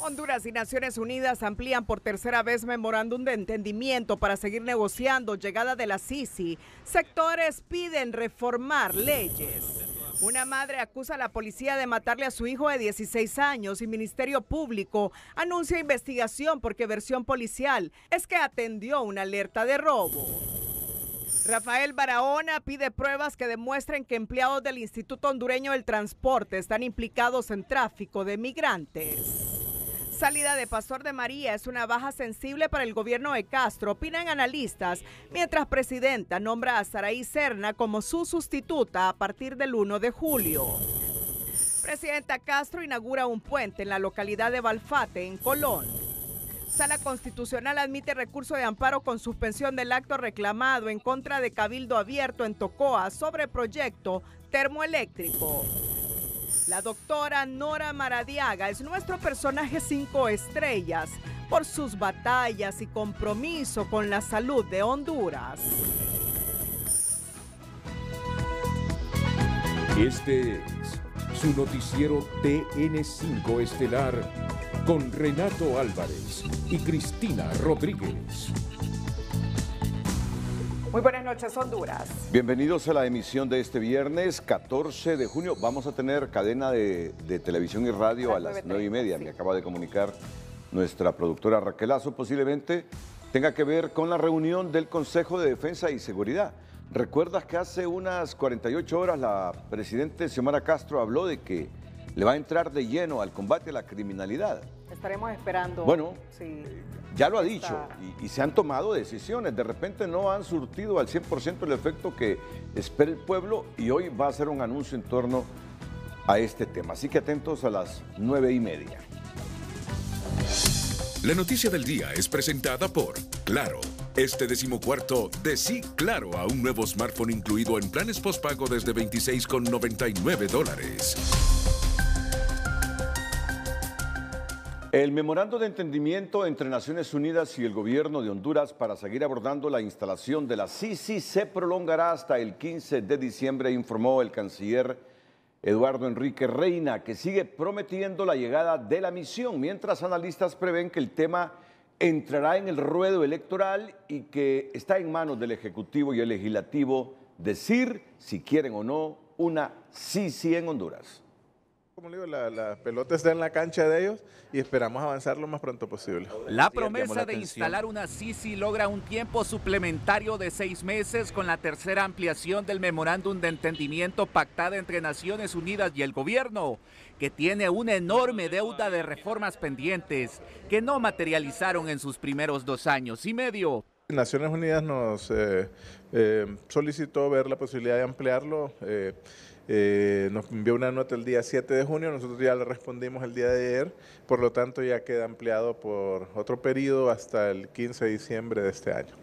Honduras y Naciones Unidas amplían por tercera vez memorándum de entendimiento para seguir negociando llegada de la Sisi. Sectores piden reformar leyes. Una madre acusa a la policía de matarle a su hijo de 16 años y Ministerio Público anuncia investigación porque versión policial es que atendió una alerta de robo. Rafael Barahona pide pruebas que demuestren que empleados del Instituto Hondureño del Transporte están implicados en tráfico de migrantes. Salida de Pastor de María es una baja sensible para el gobierno de Castro, opinan analistas, mientras presidenta nombra a Saraí Serna como su sustituta a partir del 1 de julio. Presidenta Castro inaugura un puente en la localidad de Balfate, en Colón. Sala Constitucional admite recurso de amparo con suspensión del acto reclamado en contra de Cabildo Abierto en Tocoa sobre proyecto termoeléctrico. La doctora Nora Maradiaga es nuestro personaje cinco estrellas por sus batallas y compromiso con la salud de Honduras. Este es su noticiero TN5 Estelar con Renato Álvarez y Cristina Rodríguez. Muy buenas noches, Honduras. Bienvenidos a la emisión de este viernes 14 de junio. Vamos a tener cadena de, televisión y radio a las 9 y media. Me acaba de comunicar nuestra productora Raquelazo. Posiblemente tenga que ver con la reunión del Consejo de Defensa y Seguridad. ¿Recuerdas que hace unas 48 horas la presidenta Xiomara Castro habló de que le va a entrar de lleno al combate a la criminalidad. Estaremos esperando. Bueno, ya lo ha dicho y, y, se han tomado decisiones. De repente no han surtido al 100% el efecto que espera el pueblo y hoy va a ser un anuncio en torno a este tema. Así que atentos a las nueve y media. La noticia del día es presentada por Claro. Este decimocuarto de sí, claro, a un nuevo smartphone incluido en planes postpago desde 26,99 dólares. El memorando de entendimiento entre Naciones Unidas y el gobierno de Honduras para seguir abordando la instalación de la Sisi se prolongará hasta el 15 de diciembre, informó el canciller Eduardo Enrique Reina, que sigue prometiendo la llegada de la misión, mientras analistas prevén que el tema entrará en el ruedo electoral y que está en manos del Ejecutivo y el Legislativo decir si quieren o no una Sisi en Honduras como le digo, la, pelota está en la cancha de ellos y esperamos avanzar lo más pronto posible. La promesa de instalar una Sisi logra un tiempo suplementario de seis meses con la tercera ampliación del memorándum de entendimiento pactada entre Naciones Unidas y el gobierno, que tiene una enorme deuda de reformas pendientes que no materializaron en sus primeros dos años y medio. Naciones Unidas nos eh, eh, solicitó ver la posibilidad de ampliarlo. Eh, eh, nos envió una nota el día 7 de junio, nosotros ya le respondimos el día de ayer, por lo tanto ya queda ampliado por otro periodo hasta el 15 de diciembre de este año.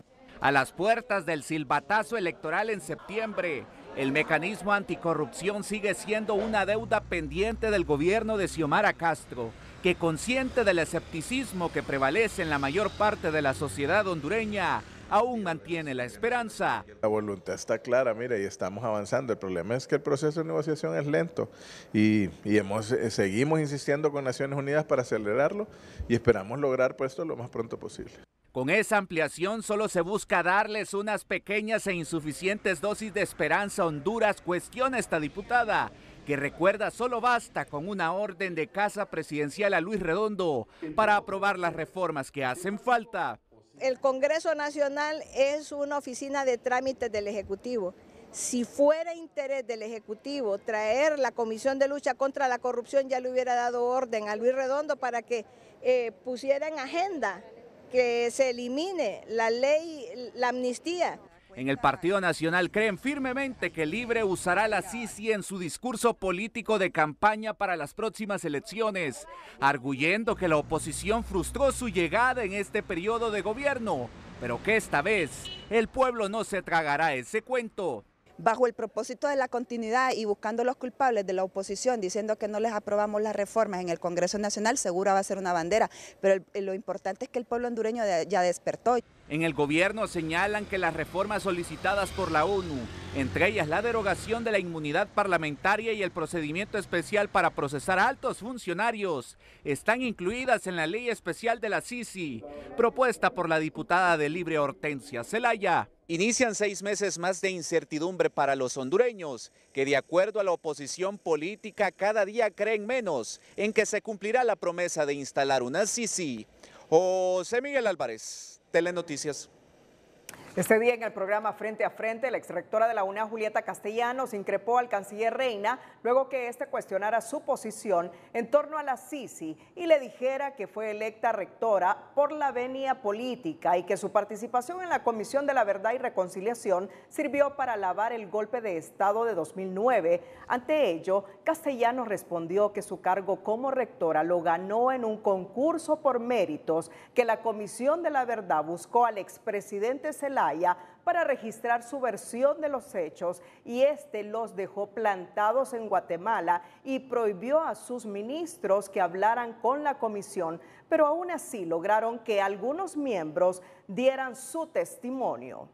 A las puertas del silbatazo electoral en septiembre, el mecanismo anticorrupción sigue siendo una deuda pendiente del gobierno de Xiomara Castro, que consciente del escepticismo que prevalece en la mayor parte de la sociedad hondureña, aún mantiene la esperanza. La voluntad está clara, mira, y estamos avanzando. El problema es que el proceso de negociación es lento y, hemos, eh, seguimos insistiendo con Naciones Unidas para acelerarlo y esperamos lograr pues, esto lo más pronto posible. Con esa ampliación solo se busca darles unas pequeñas e insuficientes dosis de esperanza a Honduras, cuestiona esta diputada, que recuerda solo basta con una orden de Casa Presidencial a Luis Redondo para aprobar las reformas que hacen falta el Congreso Nacional es una oficina de trámites del Ejecutivo. Si fuera interés del Ejecutivo traer la Comisión de Lucha contra la Corrupción, ya le hubiera dado orden a Luis Redondo para que eh, pusiera en agenda que se elimine la ley, la amnistía. En el Partido Nacional creen firmemente que Libre usará la Sisi en su discurso político de campaña para las próximas elecciones, arguyendo que la oposición frustró su llegada en este periodo de gobierno, pero que esta vez el pueblo no se tragará ese cuento bajo el propósito de la continuidad y buscando los culpables de la oposición, diciendo que no les aprobamos las reformas en el Congreso Nacional, segura va a ser una bandera, pero lo importante es que el pueblo hondureño ya despertó. En el gobierno señalan que las reformas solicitadas por la ONU, entre ellas la derogación de la inmunidad parlamentaria y el procedimiento especial para procesar a altos funcionarios, están incluidas en la ley especial de la Sisi, propuesta por la diputada de Libre Hortensia Celaya. Inician seis meses más de incertidumbre para los hondureños, que de acuerdo a la oposición política cada día creen menos en que se cumplirá la promesa de instalar una Sisi. José Miguel Álvarez. Telenoticias. Este día en el programa Frente a Frente, la exrectora de la UNA, Julieta Castellanos, increpó al canciller Reina luego que éste cuestionara su posición en torno a la Sisi y le dijera que fue electa rectora por la venia política y que su participación en la Comisión de la Verdad y Reconciliación sirvió para lavar el golpe de Estado de 2009. Ante ello, Castellanos respondió que su cargo como rectora lo ganó en un concurso por méritos que la Comisión de la Verdad buscó al expresidente Celá para registrar su versión de los hechos y este los dejó plantados en Guatemala y prohibió a sus ministros que hablaran con la comisión, pero aún así lograron que algunos miembros dieran su testimonio.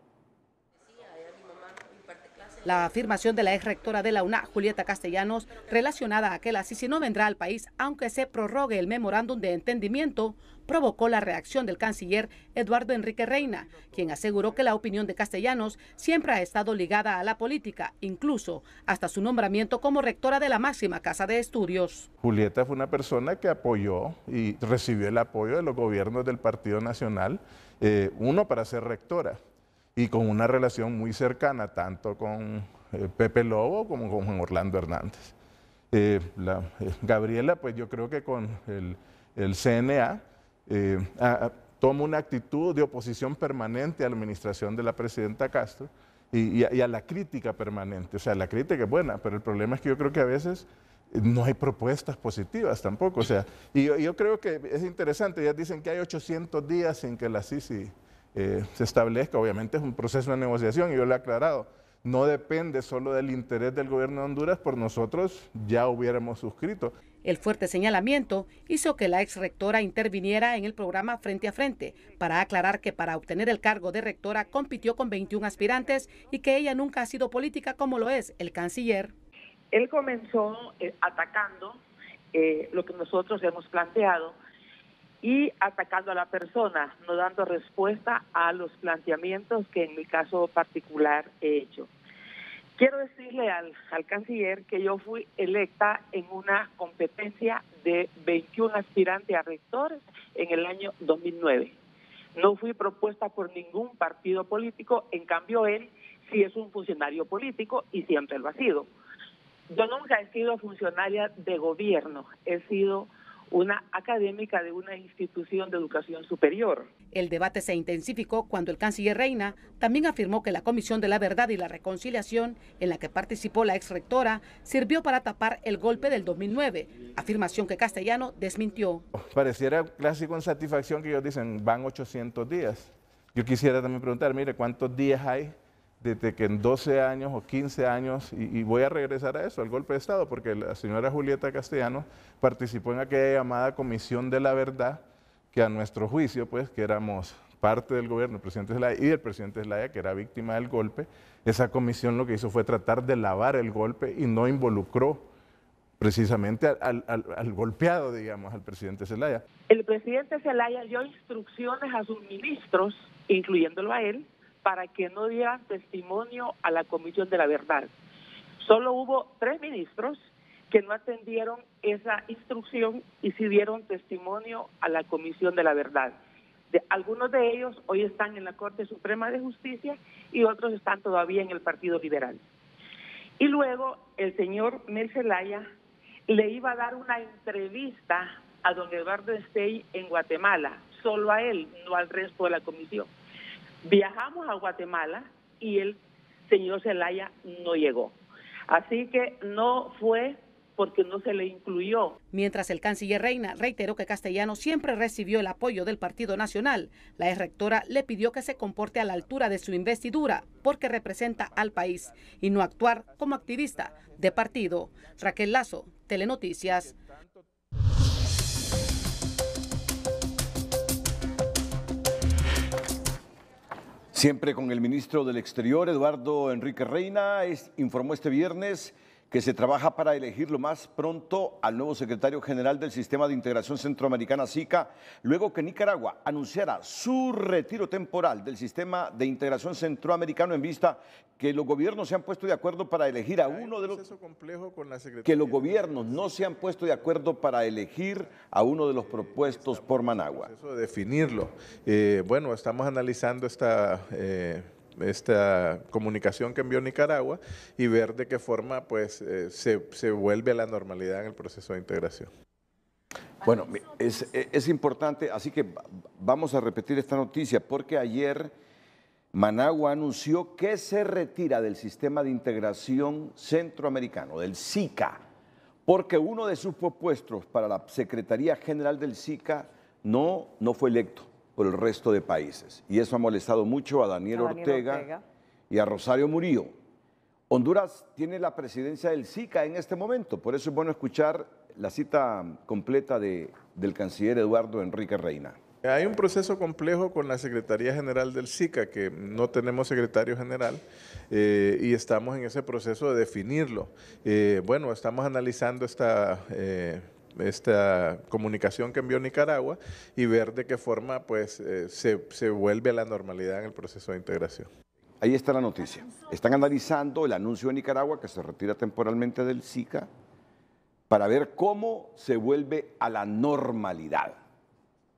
La afirmación de la ex rectora de la UNA, Julieta Castellanos, relacionada a que la CICI no vendrá al país aunque se prorrogue el memorándum de entendimiento, provocó la reacción del canciller Eduardo Enrique Reina, quien aseguró que la opinión de Castellanos siempre ha estado ligada a la política, incluso hasta su nombramiento como rectora de la máxima casa de estudios. Julieta fue una persona que apoyó y recibió el apoyo de los gobiernos del Partido Nacional, eh, uno para ser rectora y con una relación muy cercana, tanto con eh, Pepe Lobo como con Juan Orlando Hernández. Eh, eh, Gabriela, pues yo creo que con el, CNA toma una actitud de oposición permanente a la administración de la presidenta Castro y, a, la crítica permanente. O sea, la crítica es buena, pero el problema es que yo creo que a veces no hay propuestas positivas tampoco. O sea, y yo, creo que es interesante, ya dicen que hay 800 días sin que la Sisi eh, se establezca. Obviamente es un proceso de negociación y yo le he aclarado. No depende solo del interés del gobierno de Honduras, por nosotros ya hubiéramos suscrito. El fuerte señalamiento hizo que la ex rectora interviniera en el programa Frente a Frente para aclarar que para obtener el cargo de rectora compitió con 21 aspirantes y que ella nunca ha sido política como lo es el canciller. Él comenzó eh, atacando eh, lo que nosotros hemos planteado, y atacando a la persona, no dando respuesta a los planteamientos que en mi caso particular he hecho. Quiero decirle al, canciller que yo fui electa en una competencia de 21 aspirantes a rectores en el año 2009. No fui propuesta por ningún partido político, en cambio él sí es un funcionario político y siempre lo ha sido. Yo nunca he sido funcionaria de gobierno, he sido una académica de una institución de educación superior. El debate se intensificó cuando el canciller Reina también afirmó que la Comisión de la Verdad y la Reconciliación, en la que participó la exrectora, sirvió para tapar el golpe del 2009, afirmación que Castellano desmintió. Pareciera clásico con satisfacción que ellos dicen, van 800 días. Yo quisiera también preguntar, mire, ¿cuántos días hay desde que en 12 años o 15 años, y, voy a regresar a eso, al golpe de Estado, porque la señora Julieta Castellano participó en aquella llamada Comisión de la Verdad, que a nuestro juicio, pues, que éramos parte del gobierno, del presidente Zelaya y del presidente Zelaya, que era víctima del golpe, esa comisión lo que hizo fue tratar de lavar el golpe y no involucró precisamente al, al golpeado, digamos, al presidente Zelaya. El presidente Zelaya dio instrucciones a sus ministros, incluyéndolo a él, para que no dieran testimonio a la Comisión de la Verdad. Solo hubo tres ministros que no atendieron esa instrucción y sí dieron testimonio a la Comisión de la Verdad. De, algunos de ellos hoy están en la Corte Suprema de Justicia y otros están todavía en el Partido Liberal. Y luego el señor Mercelaya le iba a dar una entrevista a don Eduardo Estey en Guatemala, solo a él, no al resto de la comisión. Viajamos a Guatemala y el señor Zelaya no llegó. Así que no fue porque no se le incluyó. Mientras el canciller Reina reiteró que Castellano siempre recibió el apoyo del Partido Nacional, la rectora le pidió que se comporte a la altura de su investidura porque representa al país y no actuar como activista de partido. Raquel Lazo, Telenoticias. Siempre con el ministro del Exterior, Eduardo Enrique Reina, informó este viernes que se trabaja para elegir lo más pronto al nuevo secretario general del Sistema de Integración Centroamericana, SICA, luego que Nicaragua anunciara su retiro temporal del Sistema de Integración Centroamericano en vista que los gobiernos se han puesto de acuerdo para elegir a uno de los complejo con la que los gobiernos no se han puesto de acuerdo para elegir a uno de los propuestos por Managua. Eso de definirlo. Eh, bueno, estamos analizando esta eh, esta comunicación que envió Nicaragua y ver de qué forma pues eh, se, vuelve a la normalidad en el proceso de integración. Bueno, es, e, es importante, así que vamos a repetir esta noticia, porque ayer Managua anunció que se retira del sistema de integración centroamericano, del SICA, porque uno de sus propuestos para la Secretaría General del SICA no, no fue electo por el resto de países. Y eso ha molestado mucho a Daniel, Ortega, y a Rosario Murillo. Honduras tiene la presidencia del SICA en este momento, por eso es bueno escuchar la cita completa de, del canciller Eduardo Enrique Reina. Hay un proceso complejo con la Secretaría General del SICA, que no tenemos secretario general, eh, y estamos en ese proceso de definirlo. Eh, bueno, estamos analizando esta eh, esta comunicación que envió Nicaragua y ver de qué forma pues, eh, se, vuelve a la normalidad en el proceso de integración. Ahí está la noticia. Están analizando el anuncio de Nicaragua que se retira temporalmente del SICA para ver cómo se vuelve a la normalidad.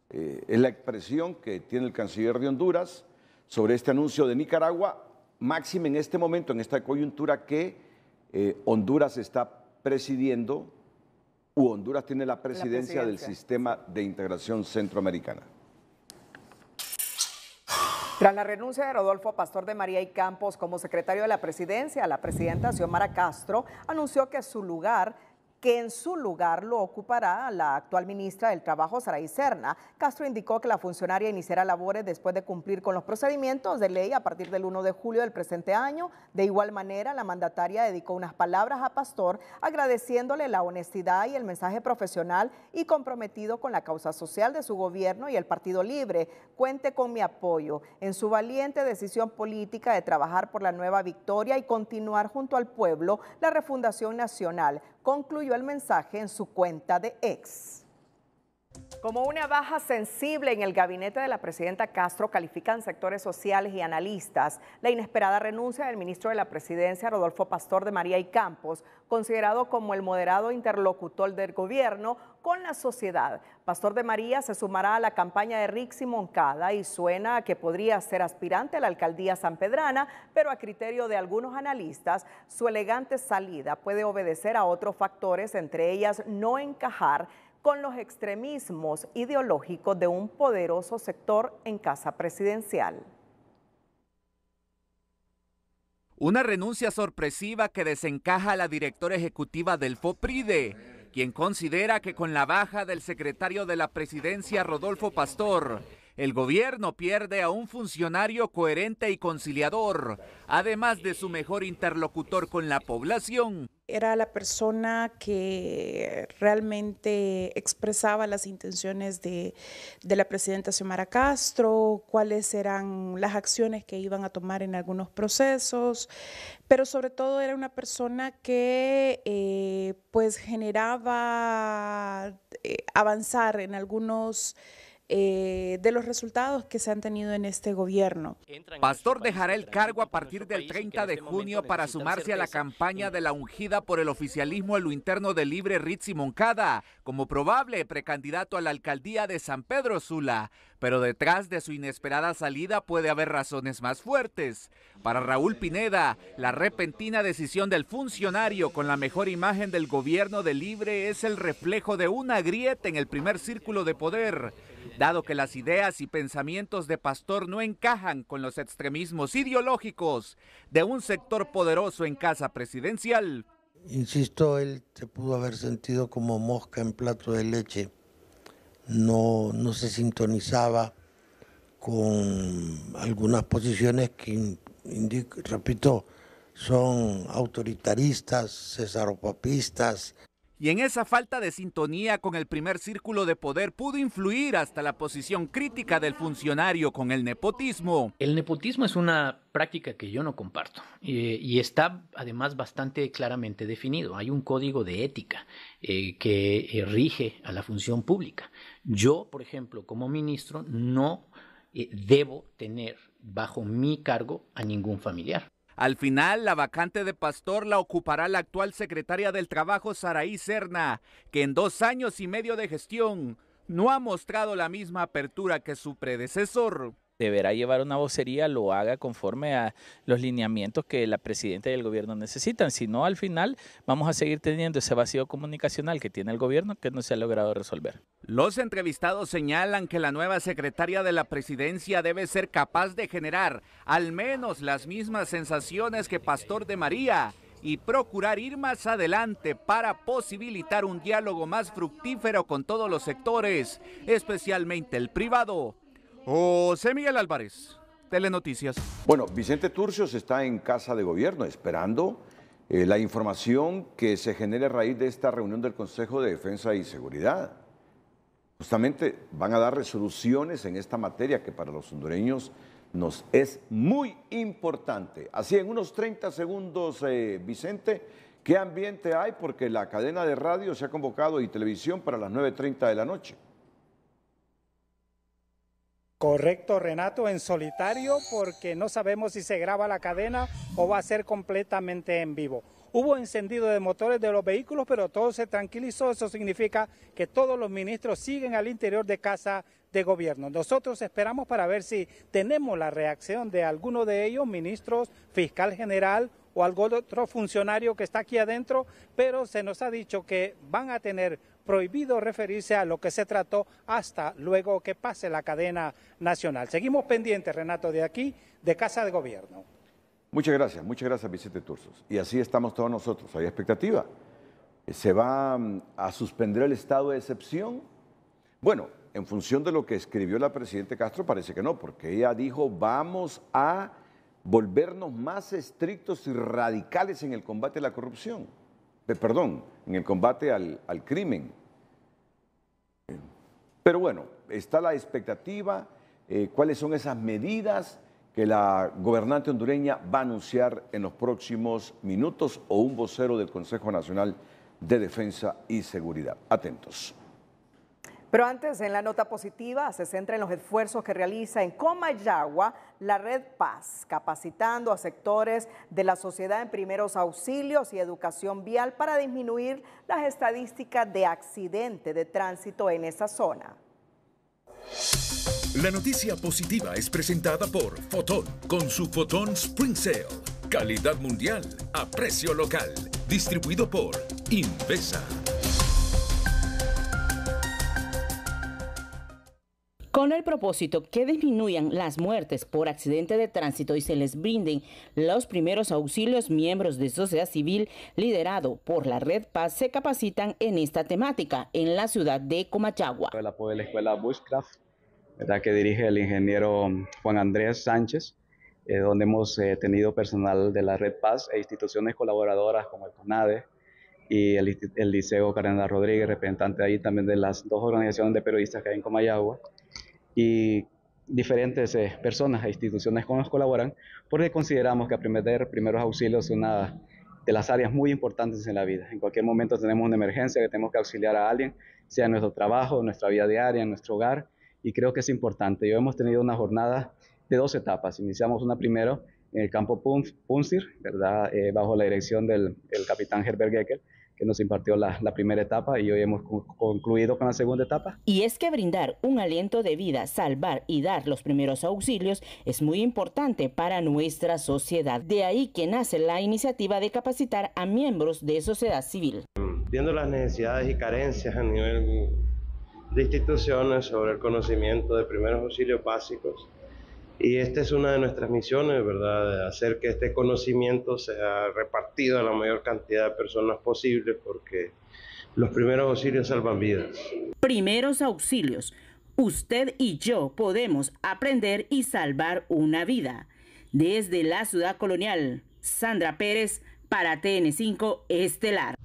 Eh, es la expresión que tiene el canciller de Honduras sobre este anuncio de Nicaragua, máximo en este momento, en esta coyuntura que eh, Honduras está presidiendo Honduras tiene la presidencia, del sistema de integración centroamericana. Tras la renuncia de Rodolfo Pastor de María y Campos como secretario de la presidencia, la presidenta Xiomara Castro anunció que su lugar que en su lugar lo ocupará la actual ministra del Trabajo, Saraí Serna. Castro indicó que la funcionaria iniciará labores después de cumplir con los procedimientos de ley a partir del 1 de julio del presente año. De igual manera, la mandataria dedicó unas palabras a Pastor agradeciéndole la honestidad y el mensaje profesional y comprometido con la causa social de su gobierno y el Partido Libre. Cuente con mi apoyo en su valiente decisión política de trabajar por la nueva victoria y continuar junto al pueblo la refundación nacional concluyó el mensaje en su cuenta de ex. Como una baja sensible en el gabinete de la presidenta Castro califican sectores sociales y analistas la inesperada renuncia del ministro de la presidencia, Rodolfo Pastor de María y Campos, considerado como el moderado interlocutor del gobierno, con la sociedad. Pastor de María se sumará a la campaña de Rixi Moncada y suena a que podría ser aspirante a la alcaldía sanpedrana, pero a criterio de algunos analistas, su elegante salida puede obedecer a otros factores, entre ellas no encajar con los extremismos ideológicos de un poderoso sector en casa presidencial. Una renuncia sorpresiva que desencaja a la directora ejecutiva del FOPRIDE quien considera que con la baja del secretario de la presidencia Rodolfo Pastor, el gobierno pierde a un funcionario coherente y conciliador, además de su mejor interlocutor con la población. Era la persona que realmente expresaba las intenciones de, la presidenta Xiomara Castro, cuáles eran las acciones que iban a tomar en algunos procesos, pero sobre todo era una persona que eh, pues generaba eh, avanzar en algunos eh, de los resultados que se han tenido en este gobierno. Pastor este dejará el cargo a partir del 30 este de junio para sumarse a la campaña mm. de la ungida por el oficialismo en lo interno de Libre Ritz y Moncada como probable precandidato a la alcaldía de San Pedro Sula pero detrás de su inesperada salida puede haber razones más fuertes. Para Raúl Pineda, la repentina decisión del funcionario con la mejor imagen del gobierno de Libre es el reflejo de una grieta en el primer círculo de poder, dado que las ideas y pensamientos de Pastor no encajan con los extremismos ideológicos de un sector poderoso en casa presidencial. Insisto, él se pudo haber sentido como mosca en plato de leche no, no se sintonizaba con algunas posiciones que, repito, son autoritaristas, cesaropapistas y en esa falta de sintonía con el primer círculo de poder pudo influir hasta la posición crítica del funcionario con el nepotismo. El nepotismo es una práctica que yo no comparto y está además bastante claramente definido. Hay un código de ética eh, que rige a la función pública. Yo, por ejemplo, como ministro, no eh, debo tener bajo mi cargo a ningún familiar. Al final, la vacante de pastor la ocupará la actual secretaria del Trabajo, Saraí Serna, que en dos años y medio de gestión no ha mostrado la misma apertura que su predecesor deberá llevar una vocería lo haga conforme a los lineamientos que la presidenta y el gobierno necesitan. Si no, al final vamos a seguir teniendo ese vacío comunicacional que tiene el gobierno que no se ha logrado resolver. Los entrevistados señalan que la nueva secretaria de la presidencia debe ser capaz de generar al menos las mismas sensaciones que Pastor de María y procurar ir más adelante para posibilitar un diálogo más fructífero con todos los sectores, especialmente el privado José Miguel Álvarez, Telenoticias. Bueno, Vicente Turcios está en casa de gobierno esperando eh, la información que se genere a raíz de esta reunión del Consejo de Defensa y Seguridad. Justamente van a dar resoluciones en esta materia que para los hondureños nos es muy importante. Así, en unos 30 segundos, eh, Vicente, ¿qué ambiente hay? Porque la cadena de radio se ha convocado y televisión para las 9.30 de la noche. Correcto, Renato, en solitario porque no sabemos si se graba la cadena o va a ser completamente en vivo. Hubo encendido de motores de los vehículos, pero todo se tranquilizó. Eso significa que todos los ministros siguen al interior de casa de gobierno. Nosotros esperamos para ver si tenemos la reacción de alguno de ellos, ministros, fiscal general o algún otro funcionario que está aquí adentro, pero se nos ha dicho que van a tener prohibido referirse a lo que se trató hasta luego que pase la cadena nacional. Seguimos pendientes, Renato, de aquí, de Casa de Gobierno. Muchas gracias, muchas gracias, Vicente Tursos. Y así estamos todos nosotros, hay expectativa. Eh, ¿Se va mm, a suspender el estado de excepción? Bueno, en función de lo que escribió la Presidenta Castro, parece que no, porque ella dijo, vamos a volvernos más estrictos y radicales en el combate a la corrupción perdón, en el combate al, crimen. Pero bueno, está la expectativa, eh, cuáles son esas medidas que la gobernante hondureña va a anunciar en los próximos minutos o un vocero del Consejo Nacional de Defensa y Seguridad. Atentos. Pero antes, en la nota positiva, se centra en los esfuerzos que realiza en Comayagua la Red Paz, capacitando a sectores de la sociedad en primeros auxilios y educación vial para disminuir las estadísticas de accidente de tránsito en esa zona. La noticia positiva es presentada por Fotón, con su Fotón Spring Sale. Calidad mundial a precio local. Distribuido por Invesa. con el propósito que disminuyan las muertes por accidente de tránsito y se les brinden los primeros auxilios, miembros de sociedad civil liderado por la Red Paz se capacitan en esta temática en la ciudad de Comachagua. de la escuela Bushcraft, ¿verdad? que dirige el ingeniero Juan Andrés Sánchez, eh, donde hemos eh, tenido personal de la Red Paz e instituciones colaboradoras como el CONADE, y el, Liceo Cardenal Rodríguez, representante ahí también de las dos organizaciones de periodistas que hay en Comayagua y diferentes eh, personas e instituciones con las colaboran, porque consideramos que aprender primeros auxilios es una de las áreas muy importantes en la vida. En cualquier momento tenemos una emergencia que tenemos que auxiliar a alguien, sea en nuestro trabajo, en nuestra vida diaria, en nuestro hogar, y creo que es importante. Yo hemos tenido una jornada de dos etapas. Iniciamos una primero en el campo Punzir, ¿verdad? Eh, bajo la dirección del, capitán Herbert Geckel, que nos impartió la, primera etapa y hoy hemos concluido con la segunda etapa. Y es que brindar un aliento de vida, salvar y dar los primeros auxilios es muy importante para nuestra sociedad. De ahí que nace la iniciativa de capacitar a miembros de sociedad civil. Viendo las necesidades y carencias a nivel de instituciones sobre el conocimiento de primeros auxilios básicos, y esta es una de nuestras misiones, ¿verdad? De hacer que este conocimiento sea repartido a la mayor cantidad de personas posible, porque los primeros auxilios salvan vidas. Primeros auxilios. Usted y yo podemos aprender y salvar una vida. Desde la ciudad colonial, Sandra Pérez para TN5 Estelar.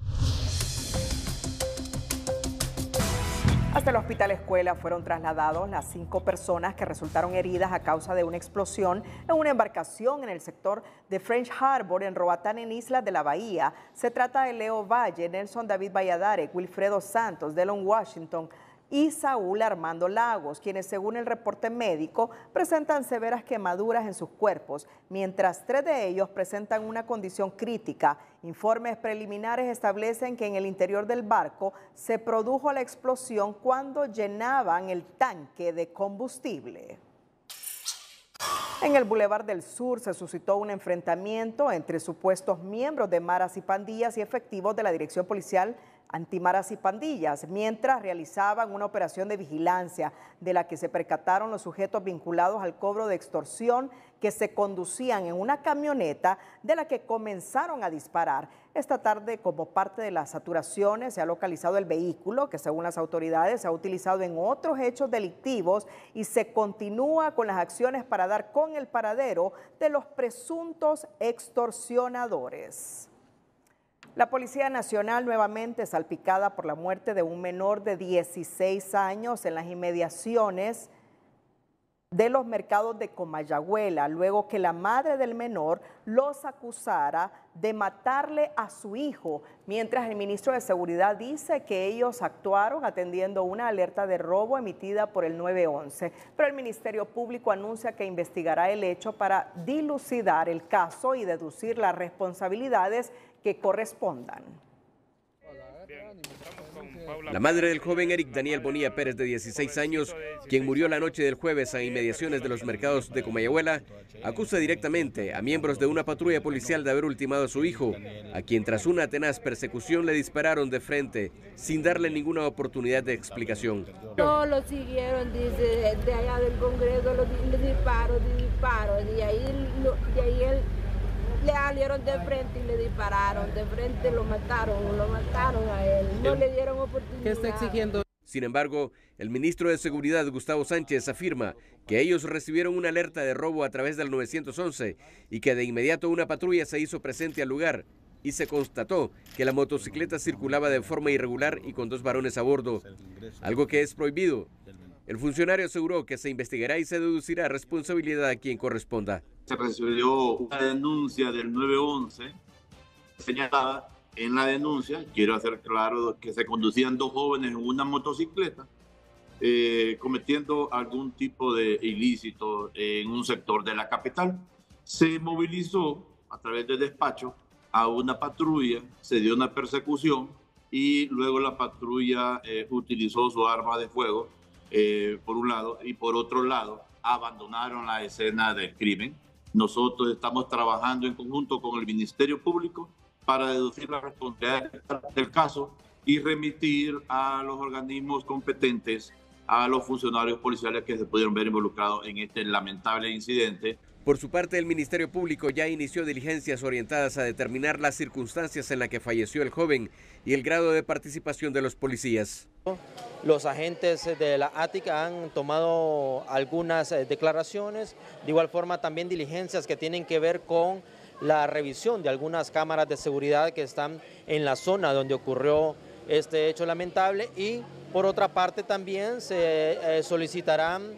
Desde el hospital escuela fueron trasladados las cinco personas que resultaron heridas a causa de una explosión en una embarcación en el sector de French Harbor en Roatán, en Isla de la Bahía. Se trata de Leo Valle, Nelson David Valladares, Wilfredo Santos, Delon Washington, y Saúl Armando Lagos, quienes según el reporte médico presentan severas quemaduras en sus cuerpos, mientras tres de ellos presentan una condición crítica. Informes preliminares establecen que en el interior del barco se produjo la explosión cuando llenaban el tanque de combustible. En el Boulevard del Sur se suscitó un enfrentamiento entre supuestos miembros de maras y pandillas y efectivos de la Dirección Policial antimaras y pandillas, mientras realizaban una operación de vigilancia de la que se percataron los sujetos vinculados al cobro de extorsión que se conducían en una camioneta de la que comenzaron a disparar. Esta tarde, como parte de las saturaciones, se ha localizado el vehículo que según las autoridades se ha utilizado en otros hechos delictivos y se continúa con las acciones para dar con el paradero de los presuntos extorsionadores. La Policía Nacional nuevamente salpicada por la muerte de un menor de 16 años en las inmediaciones de los mercados de Comayagüela, luego que la madre del menor los acusara de matarle a su hijo, mientras el ministro de Seguridad dice que ellos actuaron atendiendo una alerta de robo emitida por el 911, pero el Ministerio Público anuncia que investigará el hecho para dilucidar el caso y deducir las responsabilidades que correspondan. La madre del joven Eric Daniel Bonilla Pérez, de 16 años, quien murió la noche del jueves a inmediaciones de los mercados de Comayagüela, acusa directamente a miembros de una patrulla policial de haber ultimado a su hijo, a quien tras una tenaz persecución le dispararon de frente, sin darle ninguna oportunidad de explicación. No lo siguieron, dice, de allá del Congreso, los disparos, y ahí, y ahí él le salieron de frente y le dispararon, de frente lo mataron, lo mataron a él, no le dieron oportunidad. ¿Qué está exigiendo? Sin embargo, el ministro de Seguridad, Gustavo Sánchez, afirma que ellos recibieron una alerta de robo a través del 911 y que de inmediato una patrulla se hizo presente al lugar y se constató que la motocicleta circulaba de forma irregular y con dos varones a bordo, algo que es prohibido. El funcionario aseguró que se investigará y se deducirá responsabilidad a quien corresponda se recibió una denuncia del 911 señalada en la denuncia, quiero hacer claro que se conducían dos jóvenes en una motocicleta eh, cometiendo algún tipo de ilícito en un sector de la capital. Se movilizó a través del despacho a una patrulla, se dio una persecución y luego la patrulla eh, utilizó su arma de fuego eh, por un lado y por otro lado abandonaron la escena del crimen nosotros estamos trabajando en conjunto con el Ministerio Público para deducir la responsabilidad del caso y remitir a los organismos competentes a los funcionarios policiales que se pudieron ver involucrados en este lamentable incidente por su parte, el Ministerio Público ya inició diligencias orientadas a determinar las circunstancias en las que falleció el joven y el grado de participación de los policías. Los agentes de la ATIC han tomado algunas eh, declaraciones, de igual forma también diligencias que tienen que ver con la revisión de algunas cámaras de seguridad que están en la zona donde ocurrió este hecho lamentable y por otra parte también se eh, solicitarán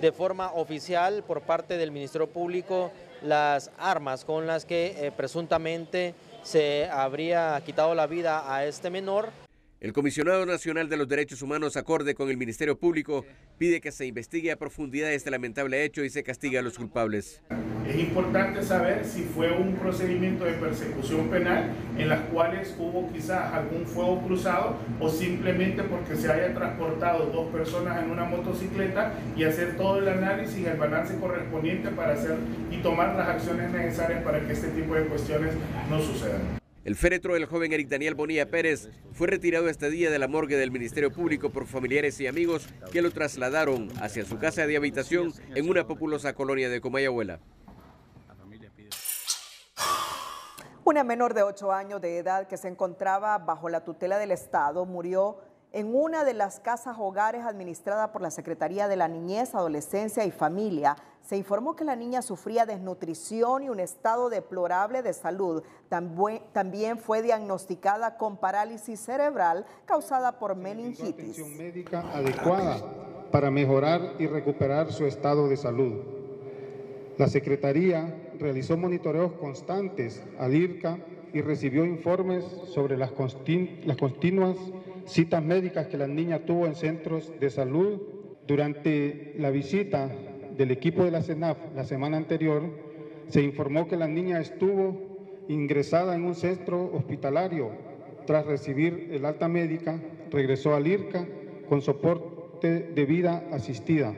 de forma oficial por parte del Ministerio Público las armas con las que eh, presuntamente se habría quitado la vida a este menor. El comisionado nacional de los derechos humanos, acorde con el Ministerio Público, pide que se investigue a profundidad este lamentable hecho y se castigue a los culpables. Es importante saber si fue un procedimiento de persecución penal en las cuales hubo quizás algún fuego cruzado o simplemente porque se haya transportado dos personas en una motocicleta y hacer todo el análisis y el balance correspondiente para hacer y tomar las acciones necesarias para que este tipo de cuestiones no sucedan. El féretro del joven Eric Daniel Bonilla Pérez fue retirado este día de la morgue del Ministerio Público por familiares y amigos que lo trasladaron hacia su casa de habitación en una populosa colonia de Comayabuela. Una menor de 8 años de edad que se encontraba bajo la tutela del Estado murió en una de las casas hogares administrada por la Secretaría de la Niñez, Adolescencia y Familia se informó que la niña sufría desnutrición y un estado deplorable de salud. También fue diagnosticada con parálisis cerebral causada por meningitis. Atención médica adecuada para mejorar y recuperar su estado de salud. La Secretaría realizó monitoreos constantes al IRCA y recibió informes sobre las continuas citas médicas que la niña tuvo en centros de salud. Durante la visita del equipo de la CENAF la semana anterior, se informó que la niña estuvo ingresada en un centro hospitalario. Tras recibir el alta médica, regresó al IRCA con soporte de vida asistida.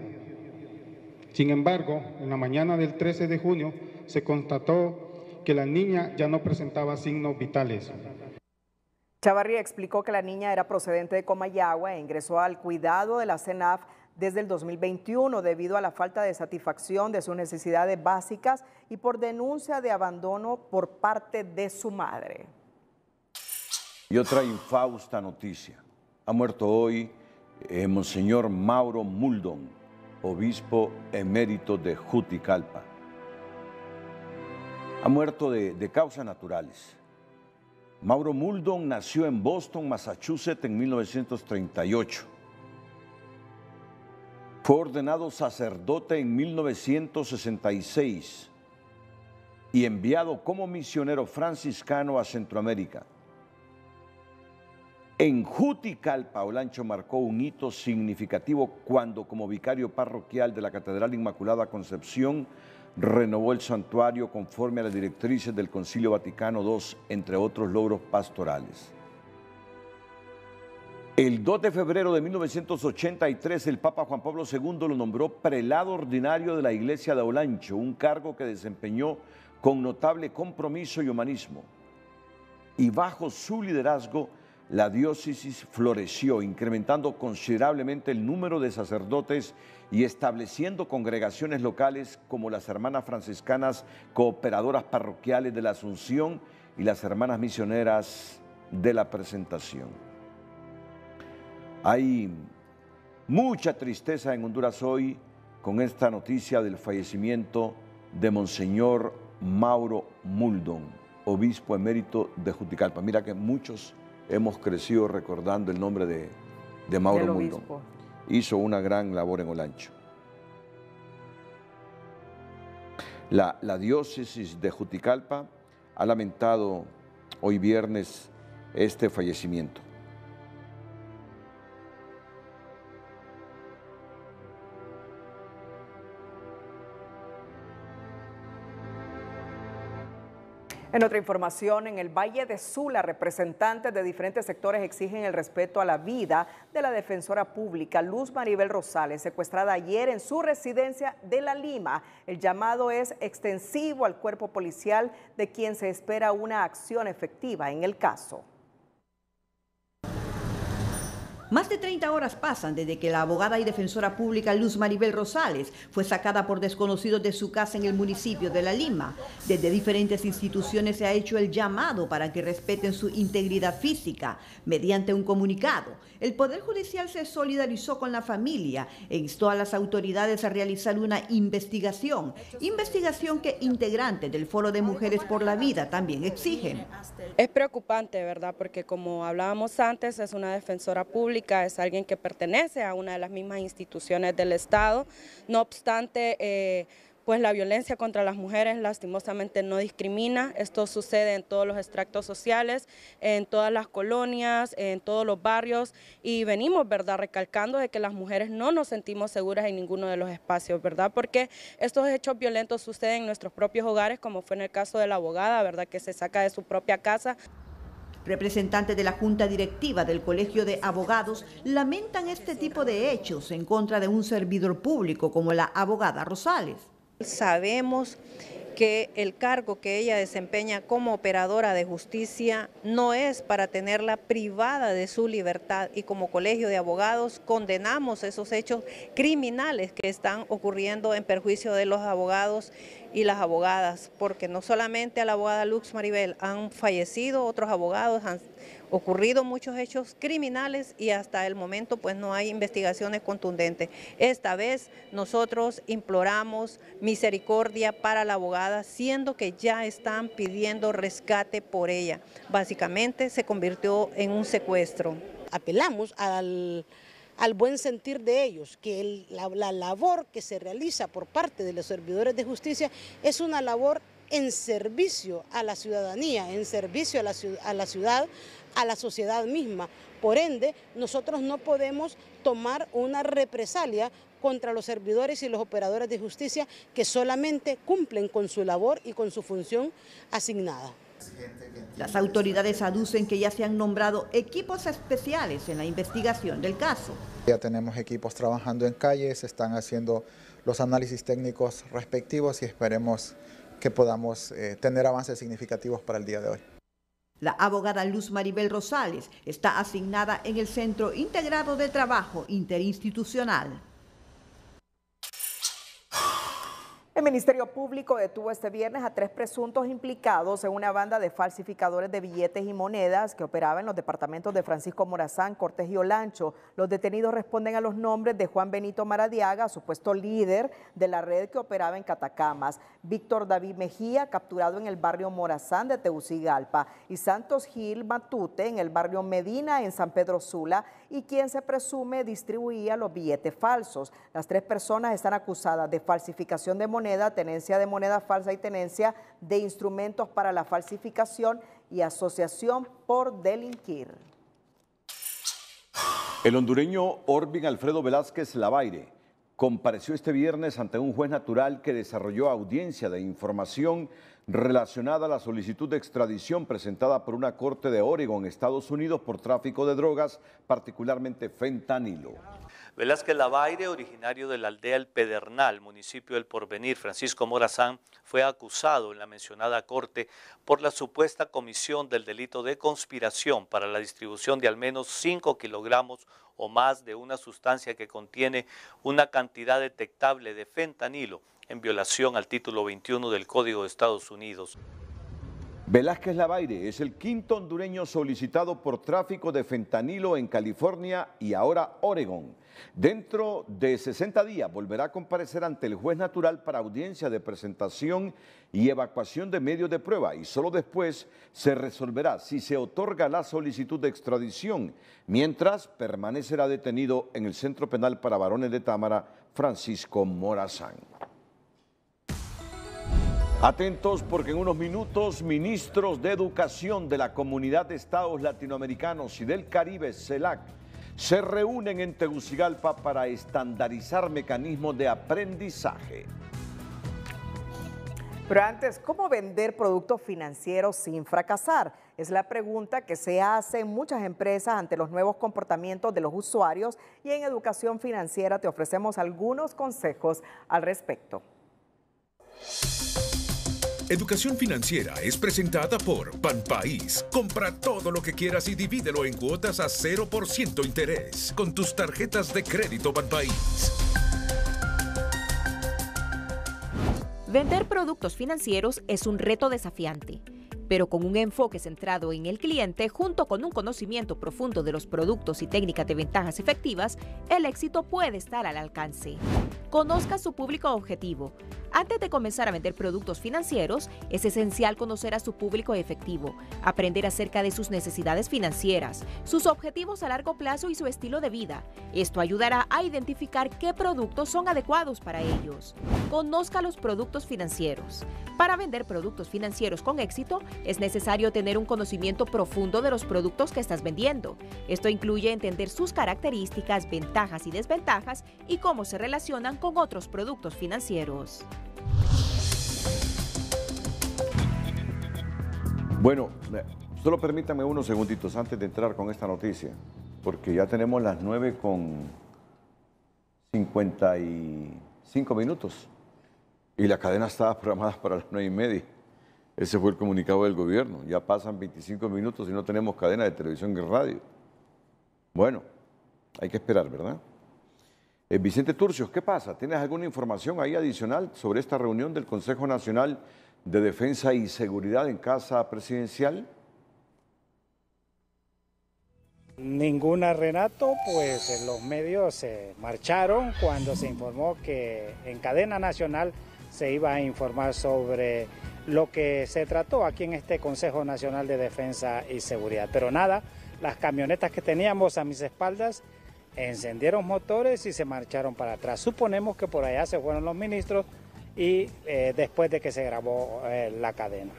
Sin embargo, en la mañana del 13 de junio se constató que la niña ya no presentaba signos vitales. Chavarría explicó que la niña era procedente de Comayagua e ingresó al cuidado de la CENAF desde el 2021 debido a la falta de satisfacción de sus necesidades básicas y por denuncia de abandono por parte de su madre. Y otra infausta noticia. Ha muerto hoy eh, Monseñor Mauro Muldon, obispo emérito de Juticalpa. Ha muerto de, de causas naturales. Mauro Muldon nació en Boston, Massachusetts, en 1938 fue ordenado sacerdote en 1966 y enviado como misionero franciscano a Centroamérica. En Juticalpa, Olancho marcó un hito significativo cuando como vicario parroquial de la Catedral Inmaculada Concepción renovó el santuario conforme a las directrices del Concilio Vaticano II, entre otros logros pastorales. El 2 de febrero de 1983 el Papa Juan Pablo II lo nombró prelado ordinario de la Iglesia de Olancho, un cargo que desempeñó con notable compromiso y humanismo. Y bajo su liderazgo la diócesis floreció, incrementando considerablemente el número de sacerdotes y estableciendo congregaciones locales como las hermanas franciscanas cooperadoras parroquiales de la Asunción y las hermanas misioneras de la Presentación. Hay mucha tristeza en Honduras hoy con esta noticia del fallecimiento de Monseñor Mauro Muldon, obispo emérito de Juticalpa. Mira que muchos hemos crecido recordando el nombre de, Mauro Muldon. Hizo una gran labor en Olancho. la, diócesis de Juticalpa ha lamentado hoy viernes este fallecimiento. En otra información, en el Valle de Sula, representantes de diferentes sectores exigen el respeto a la vida de la defensora pública Luz Maribel Rosales, secuestrada ayer en su residencia de La Lima. El llamado es extensivo al cuerpo policial, de quien se espera una acción efectiva en el caso. Más de 30 horas pasan desde que la abogada y defensora pública Luz Maribel Rosales fue sacada por desconocidos de su casa en el municipio de La Lima. Desde diferentes instituciones se ha hecho el llamado para que respeten su integridad física mediante un comunicado. El Poder Judicial se solidarizó con la familia e instó a las autoridades a realizar una investigación, investigación que integrantes del Foro de Mujeres por la Vida también exigen. Es preocupante, ¿verdad? Porque como hablábamos antes, es una defensora pública es alguien que pertenece a una de las mismas instituciones del Estado. No obstante, eh, pues la violencia contra las mujeres lastimosamente no discrimina, esto sucede en todos los extractos sociales, en todas las colonias, en todos los barrios y venimos, ¿verdad?, recalcando de que las mujeres no nos sentimos seguras en ninguno de los espacios, ¿verdad?, porque estos hechos violentos suceden en nuestros propios hogares, como fue en el caso de la abogada, ¿verdad?, que se saca de su propia casa. Representantes de la Junta Directiva del Colegio de Abogados lamentan este tipo de hechos en contra de un servidor público como la abogada Rosales. Sabemos que el cargo que ella desempeña como operadora de justicia no es para tenerla privada de su libertad y como colegio de abogados condenamos esos hechos criminales que están ocurriendo en perjuicio de los abogados y las abogadas, porque no solamente a la abogada Lux Maribel han fallecido, otros abogados han ocurrido muchos hechos criminales y hasta el momento pues no hay investigaciones contundentes. Esta vez nosotros imploramos misericordia para la abogada, siendo que ya están pidiendo rescate por ella. Básicamente se convirtió en un secuestro. Apelamos al, buen sentir de ellos, que la, labor que se realiza por parte de los servidores de justicia es una labor en servicio a la ciudadanía, en servicio a la ciudad, a la sociedad misma. Por ende, nosotros no podemos tomar una represalia contra los servidores y los operadores de justicia que solamente cumplen con su labor y con su función asignada. Las autoridades aducen que ya se han nombrado equipos especiales en la investigación del caso. Ya tenemos equipos trabajando en calles, se están haciendo los análisis técnicos respectivos y esperemos que podamos eh, tener avances significativos para el día de hoy. La abogada Luz Maribel Rosales está asignada en el Centro Integrado de Trabajo Interinstitucional. El Ministerio Público detuvo este viernes a tres presuntos implicados en una banda de falsificadores de billetes y monedas que operaba en los departamentos de Francisco Morazán, Cortés y Olancho. Los detenidos responden a los nombres de Juan Benito Maradiaga, supuesto líder de la red que operaba en Catacamas, Víctor David Mejía, capturado en el barrio Morazán de Teucigalpa, y Santos Gil Matute en el barrio Medina en San Pedro Sula, y quien se presume distribuía los billetes falsos. Las tres personas están acusadas de falsificación de monedas tenencia de moneda falsa y tenencia de instrumentos para la falsificación y asociación por delinquir. El hondureño Orbin Alfredo Velázquez Lavaire compareció este viernes ante un juez natural que desarrolló audiencia de información relacionada a la solicitud de extradición presentada por una corte de Oregon, Estados Unidos, por tráfico de drogas, particularmente fentanilo. Velázquez Lavaire, originario de la aldea El Pedernal, municipio del Porvenir, Francisco Morazán, fue acusado en la mencionada corte por la supuesta comisión del delito de conspiración para la distribución de al menos 5 kilogramos o más de una sustancia que contiene una cantidad detectable de fentanilo en violación al título 21 del Código de Estados Unidos. Velázquez Lavaire es el quinto hondureño solicitado por tráfico de fentanilo en California y ahora Oregón. Dentro de 60 días volverá a comparecer ante el juez natural para audiencia de presentación y evacuación de medios de prueba y solo después se resolverá si se otorga la solicitud de extradición, mientras permanecerá detenido en el Centro Penal para Varones de Támara Francisco Morazán. Atentos porque en unos minutos ministros de Educación de la Comunidad de Estados Latinoamericanos y del Caribe, CELAC, se reúnen en Tegucigalpa para estandarizar mecanismos de aprendizaje. Pero antes, ¿cómo vender productos financieros sin fracasar? Es la pregunta que se hace en muchas empresas ante los nuevos comportamientos de los usuarios y en educación financiera te ofrecemos algunos consejos al respecto. Educación Financiera es presentada por Banpaís. Compra todo lo que quieras y divídelo en cuotas a 0% interés con tus tarjetas de crédito Banpaís. Vender productos financieros es un reto desafiante pero con un enfoque centrado en el cliente, junto con un conocimiento profundo de los productos y técnicas de ventajas efectivas, el éxito puede estar al alcance. Conozca su público objetivo. Antes de comenzar a vender productos financieros, es esencial conocer a su público efectivo, aprender acerca de sus necesidades financieras, sus objetivos a largo plazo y su estilo de vida. Esto ayudará a identificar qué productos son adecuados para ellos. Conozca los productos financieros. Para vender productos financieros con éxito, es necesario tener un conocimiento profundo de los productos que estás vendiendo. Esto incluye entender sus características, ventajas y desventajas y cómo se relacionan con otros productos financieros. Bueno, eh, solo permítame unos segunditos antes de entrar con esta noticia, porque ya tenemos las 9 con 55 minutos y la cadena estaba programada para las 9 y media. Ese fue el comunicado del gobierno. Ya pasan 25 minutos y no tenemos cadena de televisión y radio. Bueno, hay que esperar, ¿verdad? Eh, Vicente Turcios, ¿qué pasa? ¿Tienes alguna información ahí adicional sobre esta reunión del Consejo Nacional de Defensa y Seguridad en Casa Presidencial? Ninguna, Renato, pues los medios se marcharon cuando se informó que en cadena nacional se iba a informar sobre lo que se trató aquí en este Consejo Nacional de Defensa y Seguridad. Pero nada, las camionetas que teníamos a mis espaldas encendieron motores y se marcharon para atrás. Suponemos que por allá se fueron los ministros y eh, después de que se grabó eh, la cadena.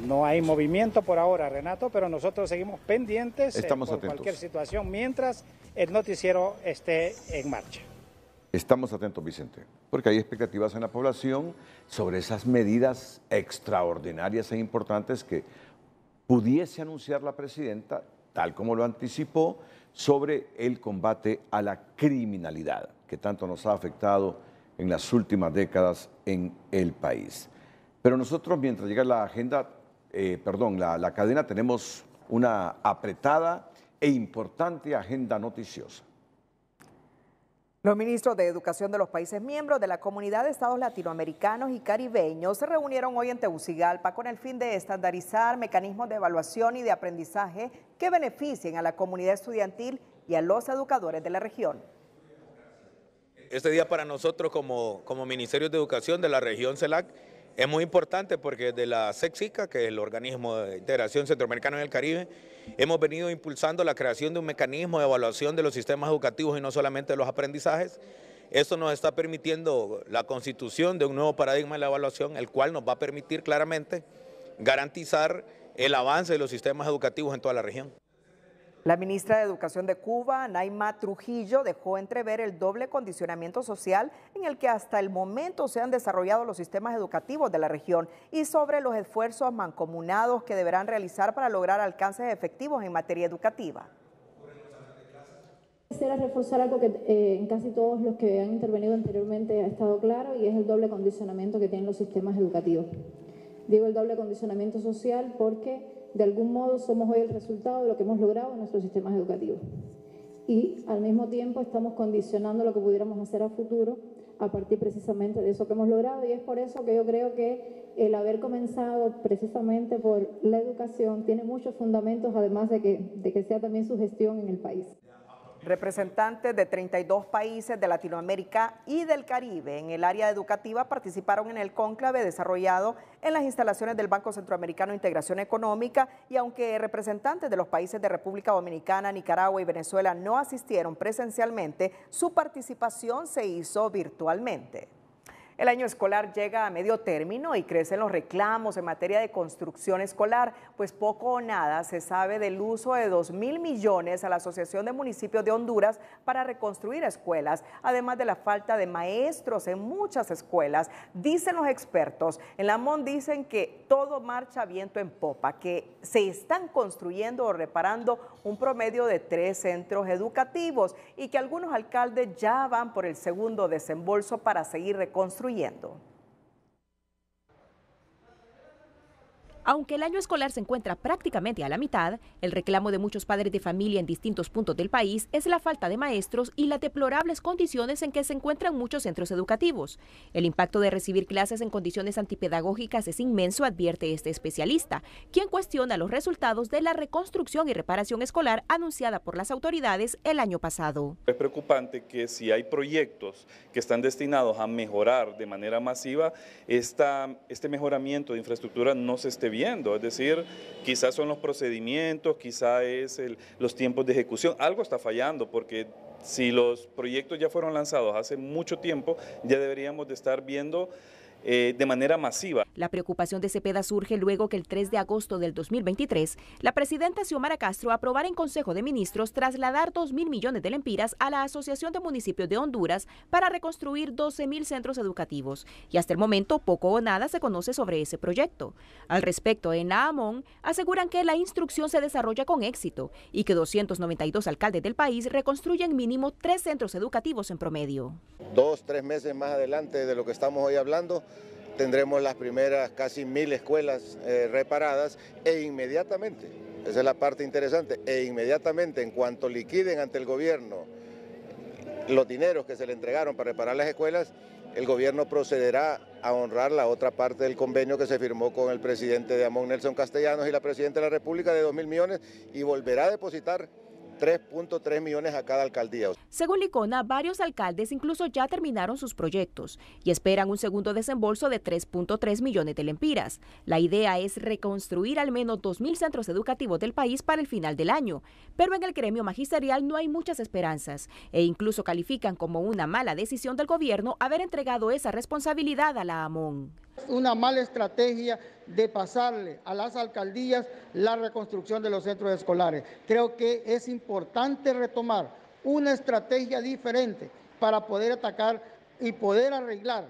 No hay movimiento por ahora, Renato, pero nosotros seguimos pendientes de eh, cualquier situación mientras el noticiero esté en marcha. Estamos atentos, Vicente, porque hay expectativas en la población sobre esas medidas extraordinarias e importantes que pudiese anunciar la presidenta, tal como lo anticipó, sobre el combate a la criminalidad que tanto nos ha afectado en las últimas décadas en el país. Pero nosotros, mientras llega la agenda, eh, perdón, la cadena, tenemos una apretada e importante agenda noticiosa. Los ministros de Educación de los países miembros de la Comunidad de Estados Latinoamericanos y Caribeños se reunieron hoy en Tegucigalpa con el fin de estandarizar mecanismos de evaluación y de aprendizaje que beneficien a la comunidad estudiantil y a los educadores de la región. Este día para nosotros como, como Ministerio de Educación de la región CELAC es muy importante porque desde la SECSICA, que es el Organismo de Integración Centroamericana en el Caribe, hemos venido impulsando la creación de un mecanismo de evaluación de los sistemas educativos y no solamente de los aprendizajes. Esto nos está permitiendo la constitución de un nuevo paradigma de la evaluación, el cual nos va a permitir claramente garantizar el avance de los sistemas educativos en toda la región. La ministra de Educación de Cuba, Naima Trujillo, dejó entrever el doble condicionamiento social en el que hasta el momento se han desarrollado los sistemas educativos de la región y sobre los esfuerzos mancomunados que deberán realizar para lograr alcances efectivos en materia educativa. Quisiera reforzar algo que eh, en casi todos los que han intervenido anteriormente ha estado claro y es el doble condicionamiento que tienen los sistemas educativos. Digo el doble condicionamiento social porque de algún modo somos hoy el resultado de lo que hemos logrado en nuestros sistemas educativos. Y al mismo tiempo estamos condicionando lo que pudiéramos hacer a futuro a partir precisamente de eso que hemos logrado. Y es por eso que yo creo que el haber comenzado precisamente por la educación tiene muchos fundamentos, además de que, de que sea también su gestión en el país. Representantes de 32 países de Latinoamérica y del Caribe en el área educativa participaron en el cónclave desarrollado en las instalaciones del Banco Centroamericano de Integración Económica y aunque representantes de los países de República Dominicana, Nicaragua y Venezuela no asistieron presencialmente, su participación se hizo virtualmente. El año escolar llega a medio término y crecen los reclamos en materia de construcción escolar pues poco o nada se sabe del uso de 2 mil millones a la Asociación de Municipios de Honduras para reconstruir escuelas, además de la falta de maestros en muchas escuelas. Dicen los expertos, en la MON dicen que todo marcha viento en popa, que se están construyendo o reparando un promedio de tres centros educativos y que algunos alcaldes ya van por el segundo desembolso para seguir reconstruyendo. Aunque el año escolar se encuentra prácticamente a la mitad, el reclamo de muchos padres de familia en distintos puntos del país es la falta de maestros y las deplorables condiciones en que se encuentran muchos centros educativos. El impacto de recibir clases en condiciones antipedagógicas es inmenso, advierte este especialista, quien cuestiona los resultados de la reconstrucción y reparación escolar anunciada por las autoridades el año pasado. Es preocupante que si hay proyectos que están destinados a mejorar de manera masiva, este mejoramiento de infraestructura no se esté viendo es decir, quizás son los procedimientos, quizás es los tiempos de ejecución, algo está fallando porque si los proyectos ya fueron lanzados hace mucho tiempo, ya deberíamos de estar viendo eh, de manera masiva. La preocupación de Cepeda surge luego que el 3 de agosto del 2023, la presidenta Xiomara Castro aprobara en Consejo de Ministros trasladar 2 mil millones de lempiras a la Asociación de Municipios de Honduras para reconstruir 12 centros educativos. Y hasta el momento poco o nada se conoce sobre ese proyecto. Al respecto, en AMON aseguran que la instrucción se desarrolla con éxito y que 292 alcaldes del país reconstruyen mínimo tres centros educativos en promedio. Dos, tres meses más adelante de lo que estamos hoy hablando, tendremos las primeras casi mil escuelas eh, reparadas e inmediatamente, esa es la parte interesante, e inmediatamente en cuanto liquiden ante el gobierno los dineros que se le entregaron para reparar las escuelas, el gobierno procederá a honrar la otra parte del convenio que se firmó con el presidente de Amón Nelson Castellanos y la presidenta de la República de 2 mil millones y volverá a depositar 3.3 millones a cada alcaldía. Según Licona, varios alcaldes incluso ya terminaron sus proyectos y esperan un segundo desembolso de 3.3 millones de lempiras. La idea es reconstruir al menos 2.000 centros educativos del país para el final del año, pero en el gremio magisterial no hay muchas esperanzas e incluso califican como una mala decisión del gobierno haber entregado esa responsabilidad a la AMON. Una mala estrategia de pasarle a las alcaldías la reconstrucción de los centros escolares. Creo que es importante retomar una estrategia diferente para poder atacar y poder arreglar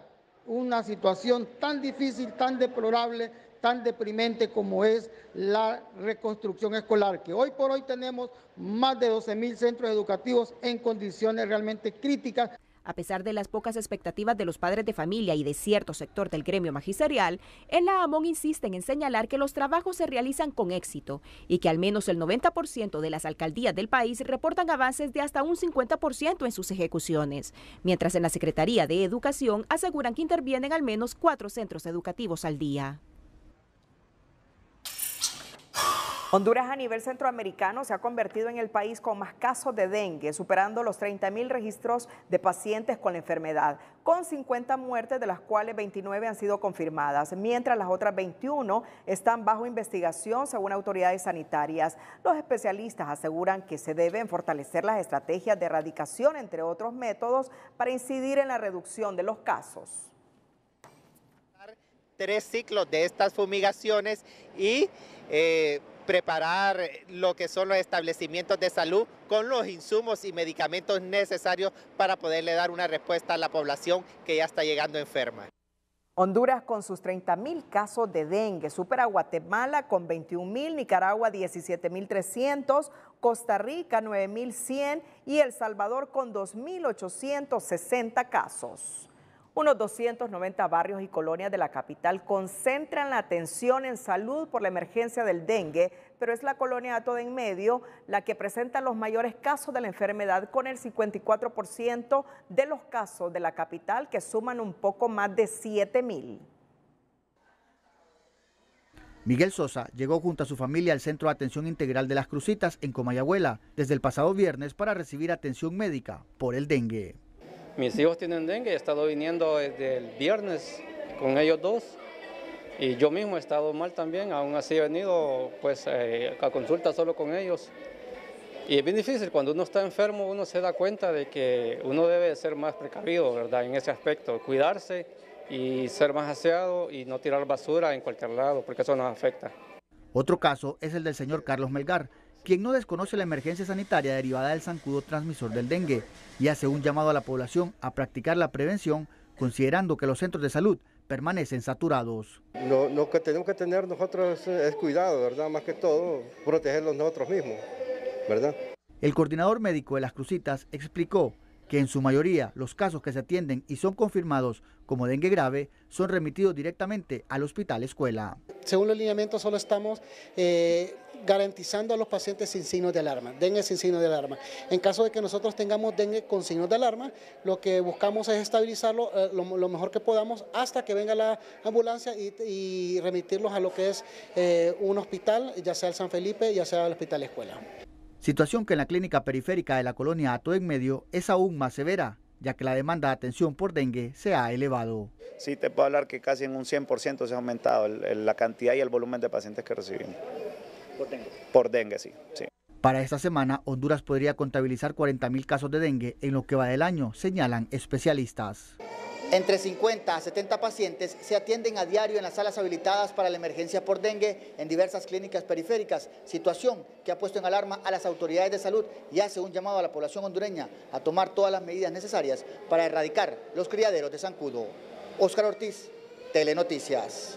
una situación tan difícil, tan deplorable, tan deprimente como es la reconstrucción escolar, que hoy por hoy tenemos más de 12 mil centros educativos en condiciones realmente críticas. A pesar de las pocas expectativas de los padres de familia y de cierto sector del gremio magisterial, en la AMON insisten en señalar que los trabajos se realizan con éxito y que al menos el 90% de las alcaldías del país reportan avances de hasta un 50% en sus ejecuciones, mientras en la Secretaría de Educación aseguran que intervienen al menos cuatro centros educativos al día. Honduras a nivel centroamericano se ha convertido en el país con más casos de dengue, superando los 30.000 registros de pacientes con la enfermedad, con 50 muertes, de las cuales 29 han sido confirmadas, mientras las otras 21 están bajo investigación según autoridades sanitarias. Los especialistas aseguran que se deben fortalecer las estrategias de erradicación, entre otros métodos, para incidir en la reducción de los casos. Tres ciclos de estas fumigaciones y... Eh, preparar lo que son los establecimientos de salud con los insumos y medicamentos necesarios para poderle dar una respuesta a la población que ya está llegando enferma. Honduras con sus 30.000 casos de dengue, supera Guatemala con 21 mil, Nicaragua 17 300, Costa Rica 9 100 y El Salvador con 860 casos. Unos 290 barrios y colonias de la capital concentran la atención en salud por la emergencia del dengue, pero es la colonia de en medio la que presenta los mayores casos de la enfermedad, con el 54% de los casos de la capital, que suman un poco más de 7,000. mil. Miguel Sosa llegó junto a su familia al Centro de Atención Integral de las Crucitas en Comayagüela desde el pasado viernes para recibir atención médica por el dengue. Mis hijos tienen dengue, he estado viniendo eh, desde el viernes con ellos dos y yo mismo he estado mal también, aún así he venido pues eh, a consulta solo con ellos. Y es bien difícil, cuando uno está enfermo uno se da cuenta de que uno debe ser más precavido, ¿verdad? En ese aspecto, cuidarse y ser más aseado y no tirar basura en cualquier lado, porque eso nos afecta. Otro caso es el del señor Carlos Melgar, quien no desconoce la emergencia sanitaria derivada del zancudo transmisor del dengue y hace un llamado a la población a practicar la prevención considerando que los centros de salud permanecen saturados. Lo, que tenemos que tener nosotros es cuidado, ¿verdad? Más que todo, protegerlos nosotros mismos, ¿verdad? El coordinador médico de las Crucitas explicó que en su mayoría los casos que se atienden y son confirmados como dengue grave son remitidos directamente al hospital escuela. Según el alineamiento solo estamos eh, garantizando a los pacientes sin signos de alarma, dengue sin signos de alarma. En caso de que nosotros tengamos dengue con signos de alarma, lo que buscamos es estabilizarlo eh, lo, mejor que podamos hasta que venga la ambulancia y, remitirlos a lo que es eh, un hospital, ya sea el San Felipe, ya sea el hospital escuela situación que en la clínica periférica de la colonia Ato en Medio es aún más severa, ya que la demanda de atención por dengue se ha elevado. Sí, te puedo hablar que casi en un 100% se ha aumentado la cantidad y el volumen de pacientes que recibimos. Por dengue. Por dengue, sí. sí. Para esta semana, Honduras podría contabilizar 40.000 casos de dengue en lo que va del año, señalan especialistas. Entre 50 a 70 pacientes se atienden a diario en las salas habilitadas para la emergencia por dengue en diversas clínicas periféricas, situación que ha puesto en alarma a las autoridades de salud y hace un llamado a la población hondureña a tomar todas las medidas necesarias para erradicar los criaderos de zancudo. Óscar Ortiz, Telenoticias.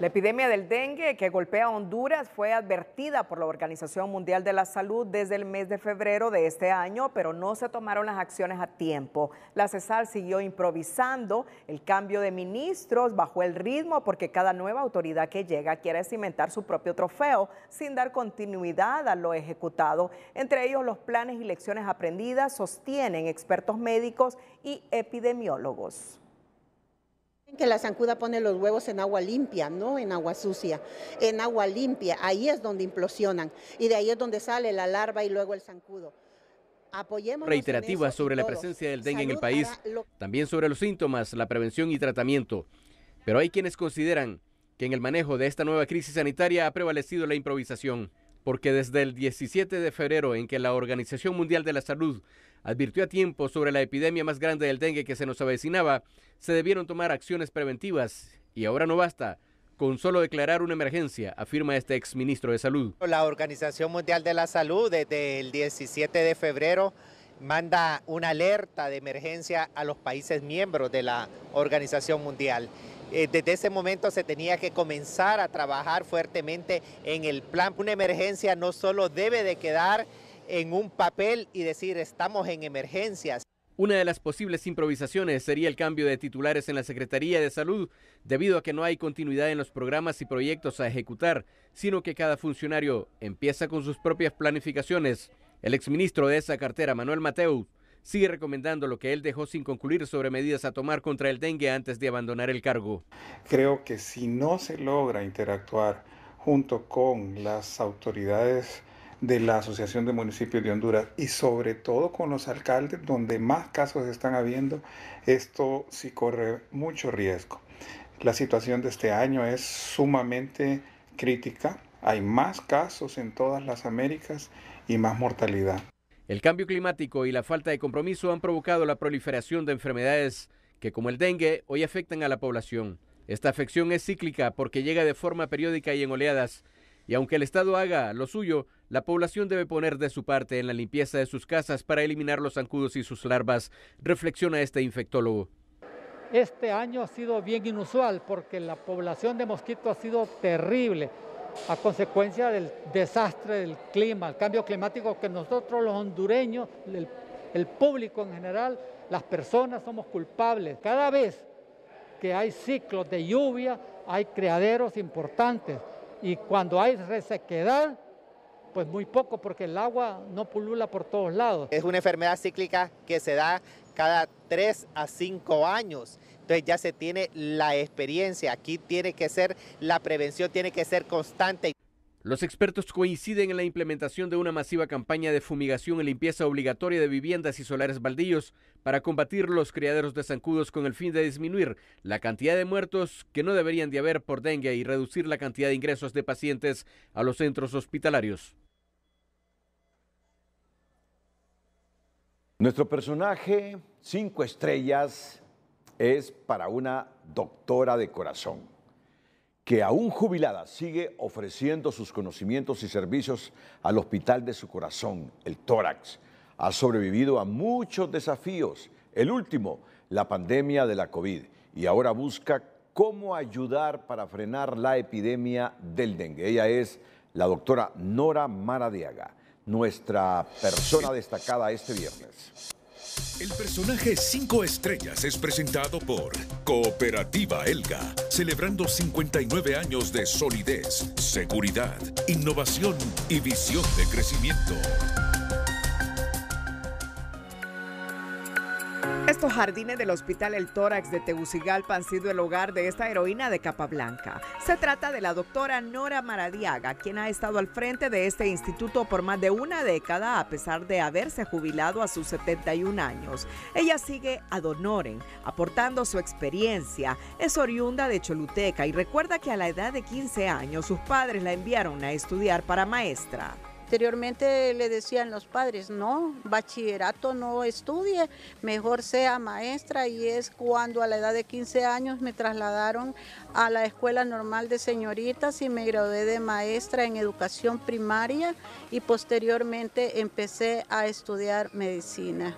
La epidemia del dengue que golpea Honduras fue advertida por la Organización Mundial de la Salud desde el mes de febrero de este año, pero no se tomaron las acciones a tiempo. La CESAR siguió improvisando, el cambio de ministros bajó el ritmo porque cada nueva autoridad que llega quiere cimentar su propio trofeo sin dar continuidad a lo ejecutado. Entre ellos los planes y lecciones aprendidas sostienen expertos médicos y epidemiólogos que la zancuda pone los huevos en agua limpia, no en agua sucia, en agua limpia, ahí es donde implosionan y de ahí es donde sale la larva y luego el zancudo. Reiterativas sobre la presencia del dengue en el país, también sobre los síntomas, la prevención y tratamiento. Pero hay quienes consideran que en el manejo de esta nueva crisis sanitaria ha prevalecido la improvisación, porque desde el 17 de febrero en que la Organización Mundial de la Salud advirtió a tiempo sobre la epidemia más grande del dengue que se nos avecinaba, se debieron tomar acciones preventivas y ahora no basta con solo declarar una emergencia, afirma este exministro de Salud. La Organización Mundial de la Salud desde el 17 de febrero manda una alerta de emergencia a los países miembros de la Organización Mundial. Eh, desde ese momento se tenía que comenzar a trabajar fuertemente en el plan. Una emergencia no solo debe de quedar en un papel y decir estamos en emergencias. Una de las posibles improvisaciones sería el cambio de titulares en la Secretaría de Salud, debido a que no hay continuidad en los programas y proyectos a ejecutar, sino que cada funcionario empieza con sus propias planificaciones. El exministro de esa cartera, Manuel Mateu, sigue recomendando lo que él dejó sin concluir sobre medidas a tomar contra el dengue antes de abandonar el cargo. Creo que si no se logra interactuar junto con las autoridades de la Asociación de Municipios de Honduras y sobre todo con los alcaldes donde más casos están habiendo, esto sí corre mucho riesgo. La situación de este año es sumamente crítica, hay más casos en todas las Américas y más mortalidad. El cambio climático y la falta de compromiso han provocado la proliferación de enfermedades que como el dengue hoy afectan a la población. Esta afección es cíclica porque llega de forma periódica y en oleadas, y aunque el Estado haga lo suyo, la población debe poner de su parte en la limpieza de sus casas para eliminar los zancudos y sus larvas, reflexiona este infectólogo. Este año ha sido bien inusual porque la población de mosquito ha sido terrible a consecuencia del desastre del clima, el cambio climático que nosotros los hondureños, el, público en general, las personas somos culpables. Cada vez que hay ciclos de lluvia, hay criaderos importantes y cuando hay resequedad, pues muy poco porque el agua no pulula por todos lados. Es una enfermedad cíclica que se da cada tres a cinco años. Entonces ya se tiene la experiencia, aquí tiene que ser, la prevención tiene que ser constante. Los expertos coinciden en la implementación de una masiva campaña de fumigación y limpieza obligatoria de viviendas y solares baldíos para combatir los criaderos de zancudos con el fin de disminuir la cantidad de muertos que no deberían de haber por dengue y reducir la cantidad de ingresos de pacientes a los centros hospitalarios. Nuestro personaje, cinco estrellas, es para una doctora de corazón que aún jubilada sigue ofreciendo sus conocimientos y servicios al hospital de su corazón, el tórax. Ha sobrevivido a muchos desafíos, el último, la pandemia de la COVID, y ahora busca cómo ayudar para frenar la epidemia del dengue. Ella es la doctora Nora Maradiaga, nuestra persona destacada este viernes. El personaje 5 estrellas es presentado por Cooperativa Elga, celebrando 59 años de solidez, seguridad, innovación y visión de crecimiento. Estos jardines del Hospital El Tórax de Tegucigalpa han sido el hogar de esta heroína de blanca. Se trata de la doctora Nora Maradiaga, quien ha estado al frente de este instituto por más de una década a pesar de haberse jubilado a sus 71 años. Ella sigue ad aportando su experiencia. Es oriunda de Choluteca y recuerda que a la edad de 15 años sus padres la enviaron a estudiar para maestra. Anteriormente le decían los padres, no, bachillerato no estudie, mejor sea maestra y es cuando a la edad de 15 años me trasladaron a la Escuela Normal de Señoritas y me gradué de maestra en educación primaria y posteriormente empecé a estudiar medicina.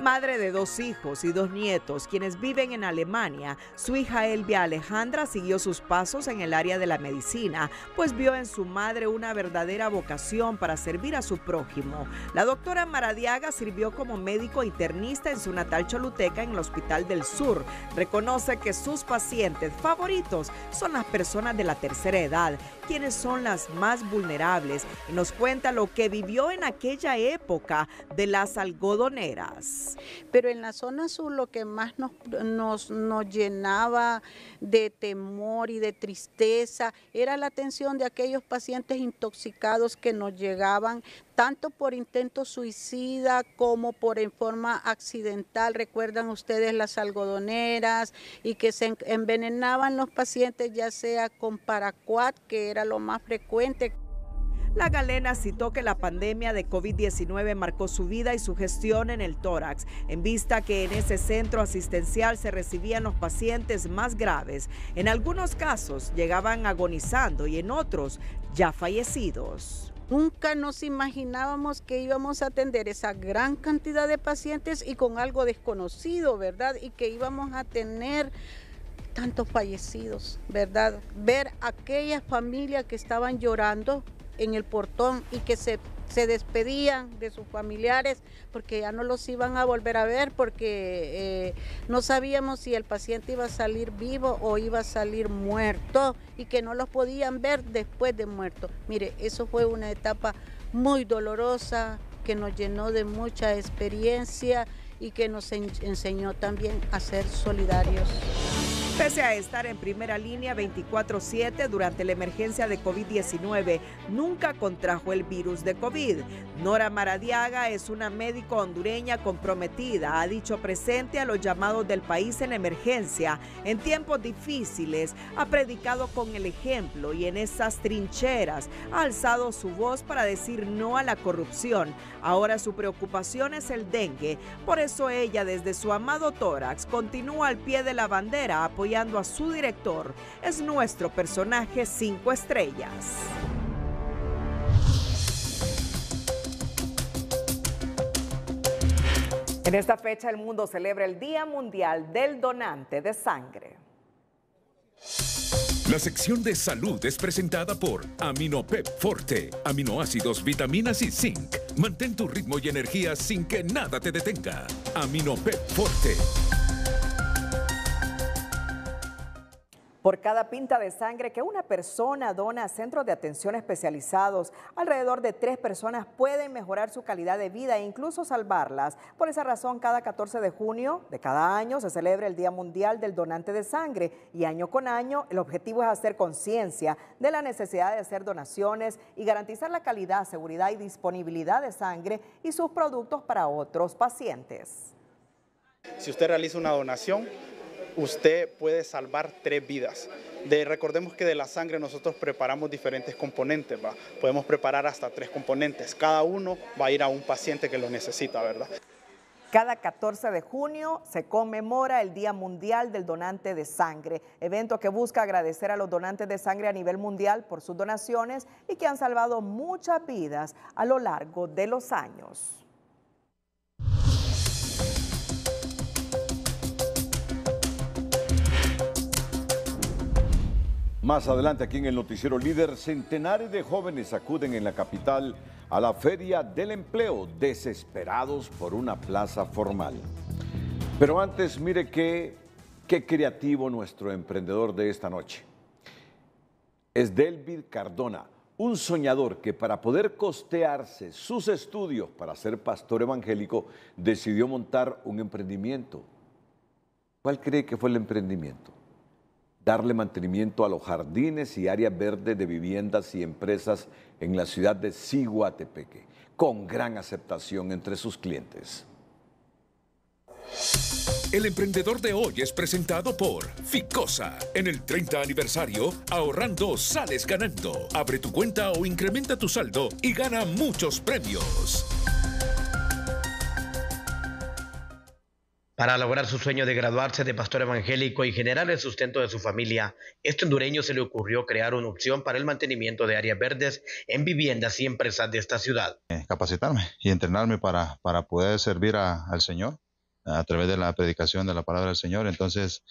Madre de dos hijos y dos nietos, quienes viven en Alemania, su hija Elvia Alejandra siguió sus pasos en el área de la medicina, pues vio en su madre una verdadera vocación para servir a su prójimo. La doctora Maradiaga sirvió como médico internista en su natal Choluteca en el Hospital del Sur. Reconoce que sus pacientes favoritos son las personas de la tercera edad, quienes son las más vulnerables, y nos cuenta lo que vivió en aquella época de las algodoneras pero en la zona sur lo que más nos, llenaba de temor y de tristeza era la atención de aquellos pacientes intoxicados que nos llegaban tanto por intento suicida como por en forma accidental. Recuerdan ustedes las algodoneras y que se envenenaban los pacientes ya sea con paraquat, que era lo más frecuente. La galena citó que la pandemia de COVID-19 marcó su vida y su gestión en el tórax, en vista que en ese centro asistencial se recibían los pacientes más graves. En algunos casos llegaban agonizando y en otros ya fallecidos. Nunca nos imaginábamos que íbamos a atender esa gran cantidad de pacientes y con algo desconocido, ¿verdad? Y que íbamos a tener tantos fallecidos, ¿verdad? Ver aquellas familias que estaban llorando en el portón y que se, despedían de sus familiares porque ya no los iban a volver a ver porque eh, no sabíamos si el paciente iba a salir vivo o iba a salir muerto y que no los podían ver después de muerto. Mire, eso fue una etapa muy dolorosa que nos llenó de mucha experiencia y que nos enseñó también a ser solidarios. Pese a estar en primera línea 24/7 durante la emergencia de COVID-19, nunca contrajo el virus de COVID. Nora Maradiaga es una médico hondureña comprometida, ha dicho presente a los llamados del país en emergencia, en tiempos difíciles, ha predicado con el ejemplo y en esas trincheras ha alzado su voz para decir no a la corrupción. Ahora su preocupación es el dengue, por eso ella desde su amado tórax continúa al pie de la bandera apoyando a su director. Es nuestro personaje cinco estrellas. En esta fecha el mundo celebra el Día Mundial del Donante de Sangre. La sección de salud es presentada por Amino Pep Forte, aminoácidos, vitaminas y zinc. Mantén tu ritmo y energía sin que nada te detenga. Amino Aminopep Forte. Por cada pinta de sangre que una persona dona a centros de atención especializados, alrededor de tres personas pueden mejorar su calidad de vida e incluso salvarlas. Por esa razón, cada 14 de junio de cada año se celebra el Día Mundial del Donante de Sangre y año con año el objetivo es hacer conciencia de la necesidad de hacer donaciones y garantizar la calidad, seguridad y disponibilidad de sangre y sus productos para otros pacientes. Si usted realiza una donación, usted puede salvar tres vidas. recordemos que de la sangre nosotros preparamos diferentes componentes, podemos preparar hasta tres componentes, cada uno va a ir a un paciente que lo necesita, ¿verdad? Cada 14 de junio se conmemora el Día Mundial del Donante de Sangre, evento que busca agradecer a los donantes de sangre a nivel mundial por sus donaciones y que han salvado muchas vidas a lo largo de los años. Más adelante aquí en el noticiero líder, centenares de jóvenes acuden en la capital a la Feria del Empleo, desesperados por una plaza formal. Pero antes, mire qué, qué creativo nuestro emprendedor de esta noche. Es Delvid Cardona, un soñador que para poder costearse sus estudios para ser pastor evangélico, decidió montar un emprendimiento. ¿Cuál cree que fue el emprendimiento? darle mantenimiento a los jardines y áreas verdes de viviendas y empresas en la ciudad de Siguatepeque, con gran aceptación entre sus clientes. El emprendedor de hoy es presentado por Ficosa. En el 30 aniversario, ahorrando sales ganando. Abre tu cuenta o incrementa tu saldo y gana muchos premios. Para lograr su sueño de graduarse de pastor evangélico y generar el sustento de su familia, este hondureño se le ocurrió crear una opción para el mantenimiento de áreas verdes en viviendas y empresas de esta ciudad. Eh, capacitarme y entrenarme para, para poder servir al Señor a través de la predicación de la palabra del Señor. Entonces,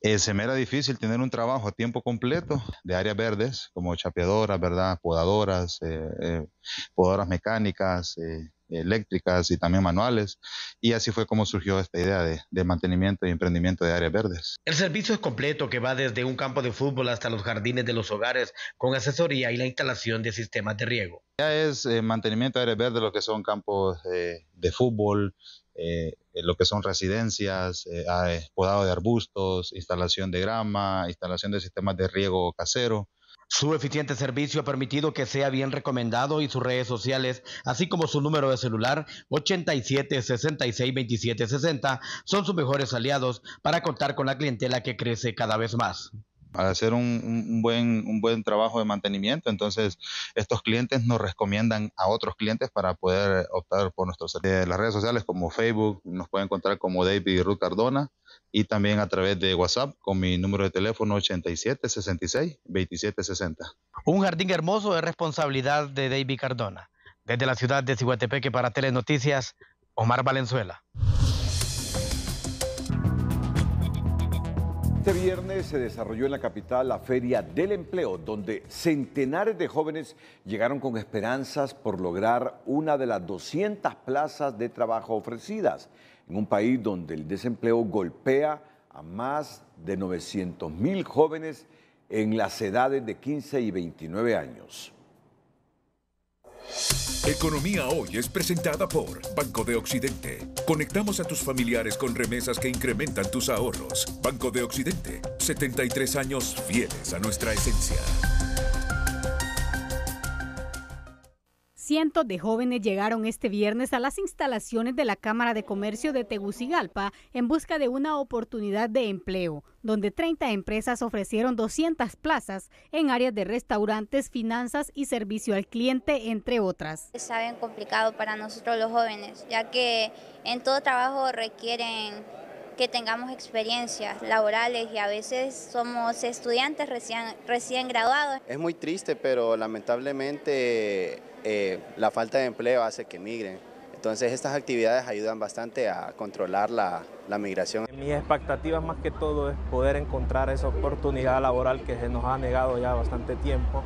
eh, se me era difícil tener un trabajo a tiempo completo de áreas verdes, como chapeadoras, ¿verdad? Podadoras, eh, podadoras mecánicas eléctricas y también manuales. Y así fue como surgió esta idea de, mantenimiento y emprendimiento de áreas verdes. El servicio es completo que va desde un campo de fútbol hasta los jardines de los hogares con asesoría y la instalación de sistemas de riego. Ya es eh, mantenimiento de áreas verdes lo que son campos eh, de fútbol, eh, lo que son residencias, ah, podado de arbustos, instalación de grama, instalación de sistemas de riego casero su eficiente servicio ha permitido que sea bien recomendado y sus redes sociales, así como su número de celular 87 son sus mejores aliados para contar con la clientela que crece cada vez más para hacer un, buen, buen trabajo de mantenimiento. Entonces, estos clientes nos recomiendan a otros clientes para poder optar por nuestros servicios. Eh, las redes sociales como Facebook nos pueden encontrar como David Ruth Cardona y también a través de WhatsApp con mi número de teléfono 8766-2760. Un jardín hermoso es responsabilidad de David Cardona. Desde la ciudad de Cihuatepeque para Telenoticias, Omar Valenzuela. Este viernes se desarrolló en la capital la Feria del Empleo, donde centenares de jóvenes llegaron con esperanzas por lograr una de las 200 plazas de trabajo ofrecidas en un país donde el desempleo golpea a más de 900 mil jóvenes en las edades de 15 y 29 años. Economía Hoy es presentada por Banco de Occidente. Conectamos a tus familiares con remesas que incrementan tus ahorros. Banco de Occidente, 73 años fieles a nuestra esencia. Cientos de jóvenes llegaron este viernes a las instalaciones de la Cámara de Comercio de Tegucigalpa en busca de una oportunidad de empleo, donde 30 empresas ofrecieron 200 plazas en áreas de restaurantes, finanzas y servicio al cliente, entre otras. Es saben complicado para nosotros los jóvenes, ya que en todo trabajo requieren que tengamos experiencias laborales y a veces somos estudiantes recién, recién graduados. Es muy triste, pero lamentablemente eh, la falta de empleo hace que migren. Entonces estas actividades ayudan bastante a controlar la, la migración. Mis expectativas más que todo es poder encontrar esa oportunidad laboral que se nos ha negado ya bastante tiempo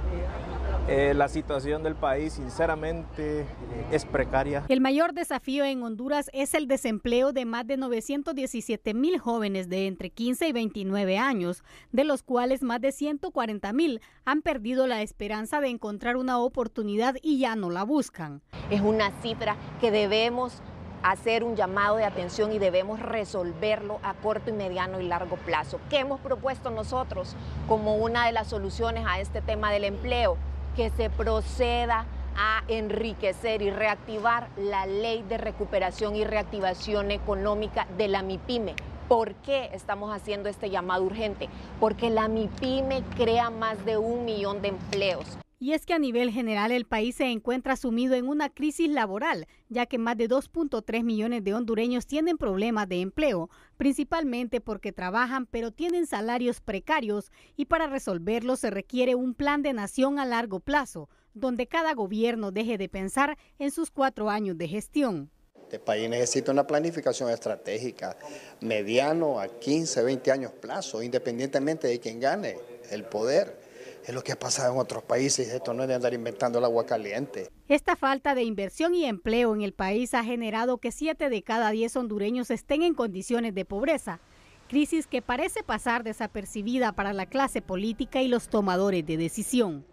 eh, la situación del país, sinceramente, eh, es precaria. El mayor desafío en Honduras es el desempleo de más de 917 mil jóvenes de entre 15 y 29 años, de los cuales más de 140 mil han perdido la esperanza de encontrar una oportunidad y ya no la buscan. Es una cifra que debemos hacer un llamado de atención y debemos resolverlo a corto y mediano y largo plazo. ¿Qué hemos propuesto nosotros como una de las soluciones a este tema del empleo? que se proceda a enriquecer y reactivar la ley de recuperación y reactivación económica de la MIPYME. ¿Por qué estamos haciendo este llamado urgente? Porque la MIPYME crea más de un millón de empleos. Y es que a nivel general el país se encuentra sumido en una crisis laboral, ya que más de 2.3 millones de hondureños tienen problemas de empleo, principalmente porque trabajan pero tienen salarios precarios y para resolverlo se requiere un plan de nación a largo plazo, donde cada gobierno deje de pensar en sus cuatro años de gestión. Este país necesita una planificación estratégica, mediano a 15, 20 años plazo, independientemente de quién gane el poder es lo que ha pasado en otros países, esto no es de andar inventando el agua caliente. Esta falta de inversión y empleo en el país ha generado que 7 de cada 10 hondureños estén en condiciones de pobreza, crisis que parece pasar desapercibida para la clase política y los tomadores de decisión.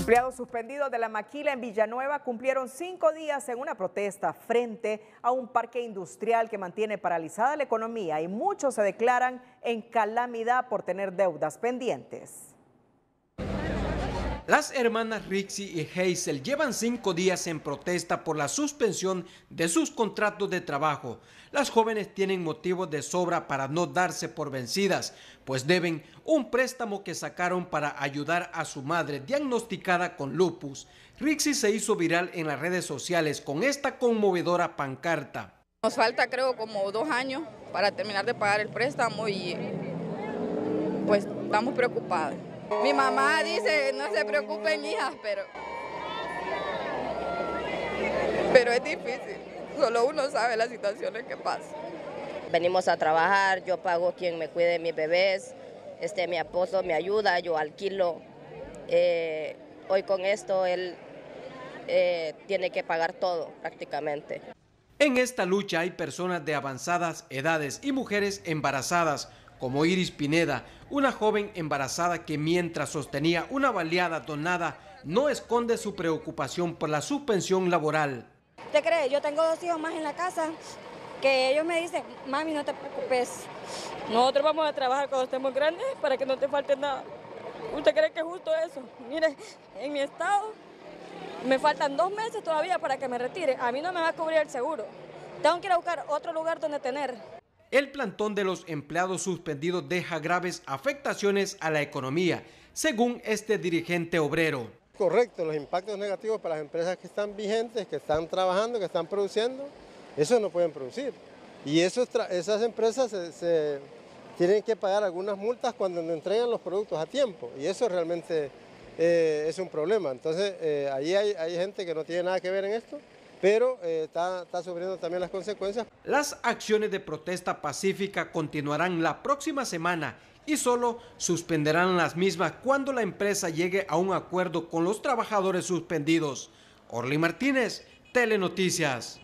Empleados suspendidos de la maquila en Villanueva cumplieron cinco días en una protesta frente a un parque industrial que mantiene paralizada la economía y muchos se declaran en calamidad por tener deudas pendientes. Las hermanas Rixi y Hazel llevan cinco días en protesta por la suspensión de sus contratos de trabajo. Las jóvenes tienen motivos de sobra para no darse por vencidas, pues deben un préstamo que sacaron para ayudar a su madre diagnosticada con lupus. Rixi se hizo viral en las redes sociales con esta conmovedora pancarta. Nos falta creo como dos años para terminar de pagar el préstamo y pues estamos preocupados. Mi mamá dice, no se preocupen hijas, pero... Pero es difícil, solo uno sabe las situaciones que pasan. Venimos a trabajar, yo pago quien me cuide mis bebés, este, mi esposo me ayuda, yo alquilo. Eh, hoy con esto él eh, tiene que pagar todo prácticamente. En esta lucha hay personas de avanzadas edades y mujeres embarazadas como Iris Pineda, una joven embarazada que mientras sostenía una baleada donada, no esconde su preocupación por la suspensión laboral. ¿Te cree? Yo tengo dos hijos más en la casa que ellos me dicen, mami, no te preocupes. Nosotros vamos a trabajar cuando estemos grandes para que no te falte nada. ¿Usted cree que es justo eso? Mire, en mi estado me faltan dos meses todavía para que me retire. A mí no me va a cubrir el seguro. Tengo que ir a buscar otro lugar donde tener el plantón de los empleados suspendidos deja graves afectaciones a la economía, según este dirigente obrero. Correcto, los impactos negativos para las empresas que están vigentes, que están trabajando, que están produciendo, eso no pueden producir. Y esas empresas tienen que pagar algunas multas cuando no entregan los productos a tiempo. Y eso realmente eh, es un problema. Entonces, eh, ahí hay gente que no tiene nada que ver en esto pero eh, está sufriendo también las consecuencias. Las acciones de protesta pacífica continuarán la próxima semana y solo suspenderán las mismas cuando la empresa llegue a un acuerdo con los trabajadores suspendidos. Orly Martínez, Telenoticias.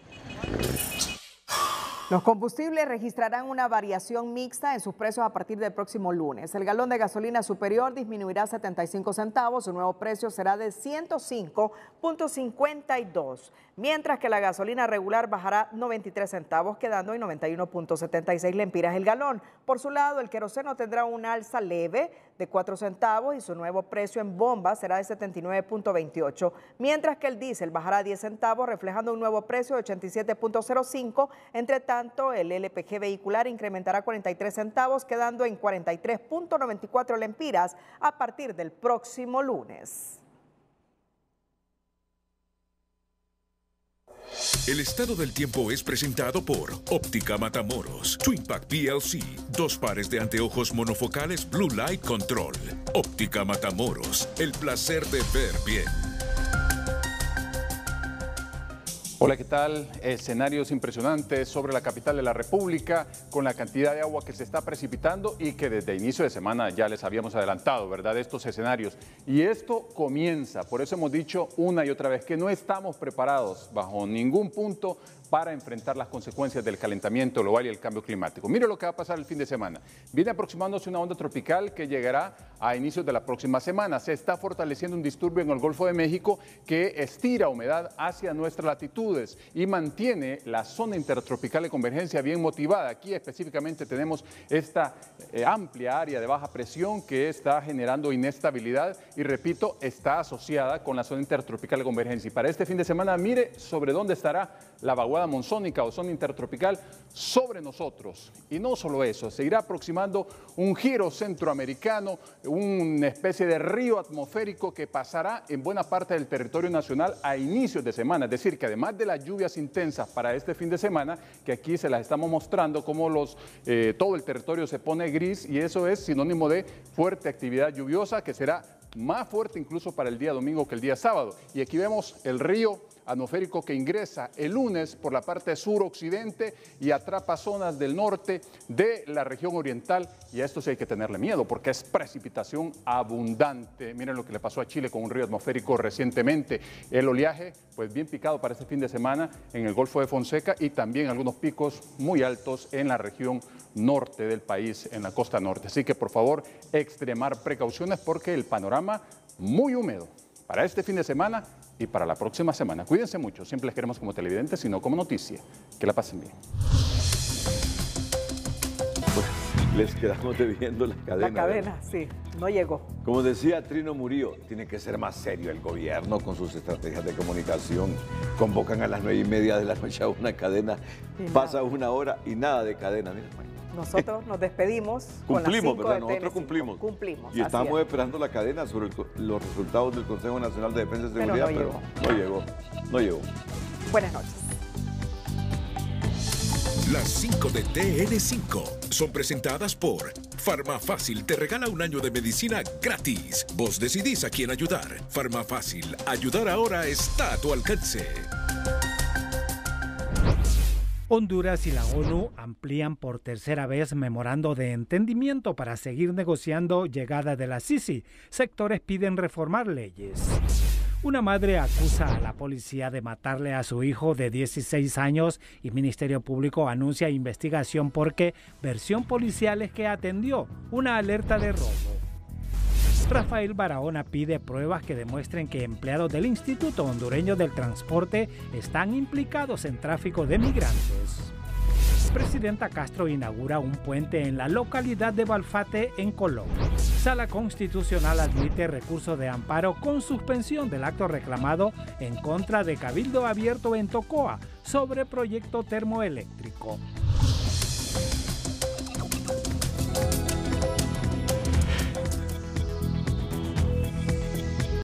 Los combustibles registrarán una variación mixta en sus precios a partir del próximo lunes. El galón de gasolina superior disminuirá 75 centavos, su nuevo precio será de 105.52, mientras que la gasolina regular bajará 93 centavos, quedando en 91.76 lempiras el galón. Por su lado, el queroseno tendrá un alza leve de 4 centavos y su nuevo precio en bomba será de 79.28, mientras que el diésel bajará a 10 centavos, reflejando un nuevo precio de 87.05. Entre tanto, el LPG vehicular incrementará 43 centavos, quedando en 43.94 lempiras a partir del próximo lunes. El estado del tiempo es presentado por Óptica Matamoros, Twinpack PLC, dos pares de anteojos monofocales Blue Light Control. Óptica Matamoros, el placer de ver bien. Hola, ¿qué tal? Escenarios impresionantes sobre la capital de la República con la cantidad de agua que se está precipitando y que desde inicio de semana ya les habíamos adelantado, ¿verdad? Estos escenarios. Y esto comienza, por eso hemos dicho una y otra vez que no estamos preparados bajo ningún punto para enfrentar las consecuencias del calentamiento global y el cambio climático. Mire lo que va a pasar el fin de semana. Viene aproximándose una onda tropical que llegará a inicios de la próxima semana. Se está fortaleciendo un disturbio en el Golfo de México que estira humedad hacia nuestras latitudes y mantiene la zona intertropical de convergencia bien motivada. Aquí específicamente tenemos esta eh, amplia área de baja presión que está generando inestabilidad y repito, está asociada con la zona intertropical de convergencia. Y para este fin de semana, mire sobre dónde estará la vaguada Monsónica o zona intertropical sobre nosotros. Y no solo eso, se irá aproximando un giro centroamericano, una especie de río atmosférico que pasará en buena parte del territorio nacional a inicios de semana. Es decir, que además de las lluvias intensas para este fin de semana, que aquí se las estamos mostrando, como los, eh, todo el territorio se pone gris y eso es sinónimo de fuerte actividad lluviosa que será más fuerte incluso para el día domingo que el día sábado. Y aquí vemos el río atmosférico que ingresa el lunes por la parte suroccidente y atrapa zonas del norte de la región oriental. Y a esto sí hay que tenerle miedo porque es precipitación abundante. Miren lo que le pasó a Chile con un río atmosférico recientemente. El oleaje, pues bien picado para este fin de semana en el Golfo de Fonseca y también algunos picos muy altos en la región norte del país, en la costa norte. Así que por favor, extremar precauciones porque el panorama muy húmedo para este fin de semana y para la próxima semana. Cuídense mucho, siempre les queremos como televidentes, sino como noticia. Que la pasen bien. Les quedamos debiendo la cadena. La cadena, sí, no llegó. Como decía Trino Murillo, tiene que ser más serio el gobierno con sus estrategias de comunicación. Convocan a las nueve y media de la noche a una cadena, pasa una hora y nada de cadena. Mira, nosotros nos despedimos. cumplimos, ¿verdad? Nosotros cumplimos. Cumplimos. Y estamos esperando la cadena sobre los resultados del Consejo Nacional de Defensa y Seguridad, pero no llegó. No llegó. Buenas noches. Las 5 de TN5 son presentadas por Fácil te regala un año de medicina gratis. Vos decidís a quién ayudar. Fácil, ayudar ahora está a tu alcance. Honduras y la ONU amplían por tercera vez memorando de entendimiento para seguir negociando llegada de la Sisi. Sectores piden reformar leyes. Una madre acusa a la policía de matarle a su hijo de 16 años y Ministerio Público anuncia investigación porque versión policial es que atendió una alerta de robo. Rafael Barahona pide pruebas que demuestren que empleados del Instituto Hondureño del Transporte están implicados en tráfico de migrantes. Presidenta Castro inaugura un puente en la localidad de Balfate, en Colombia. Sala Constitucional admite recurso de amparo con suspensión del acto reclamado en contra de Cabildo Abierto en Tocoa sobre proyecto termoeléctrico.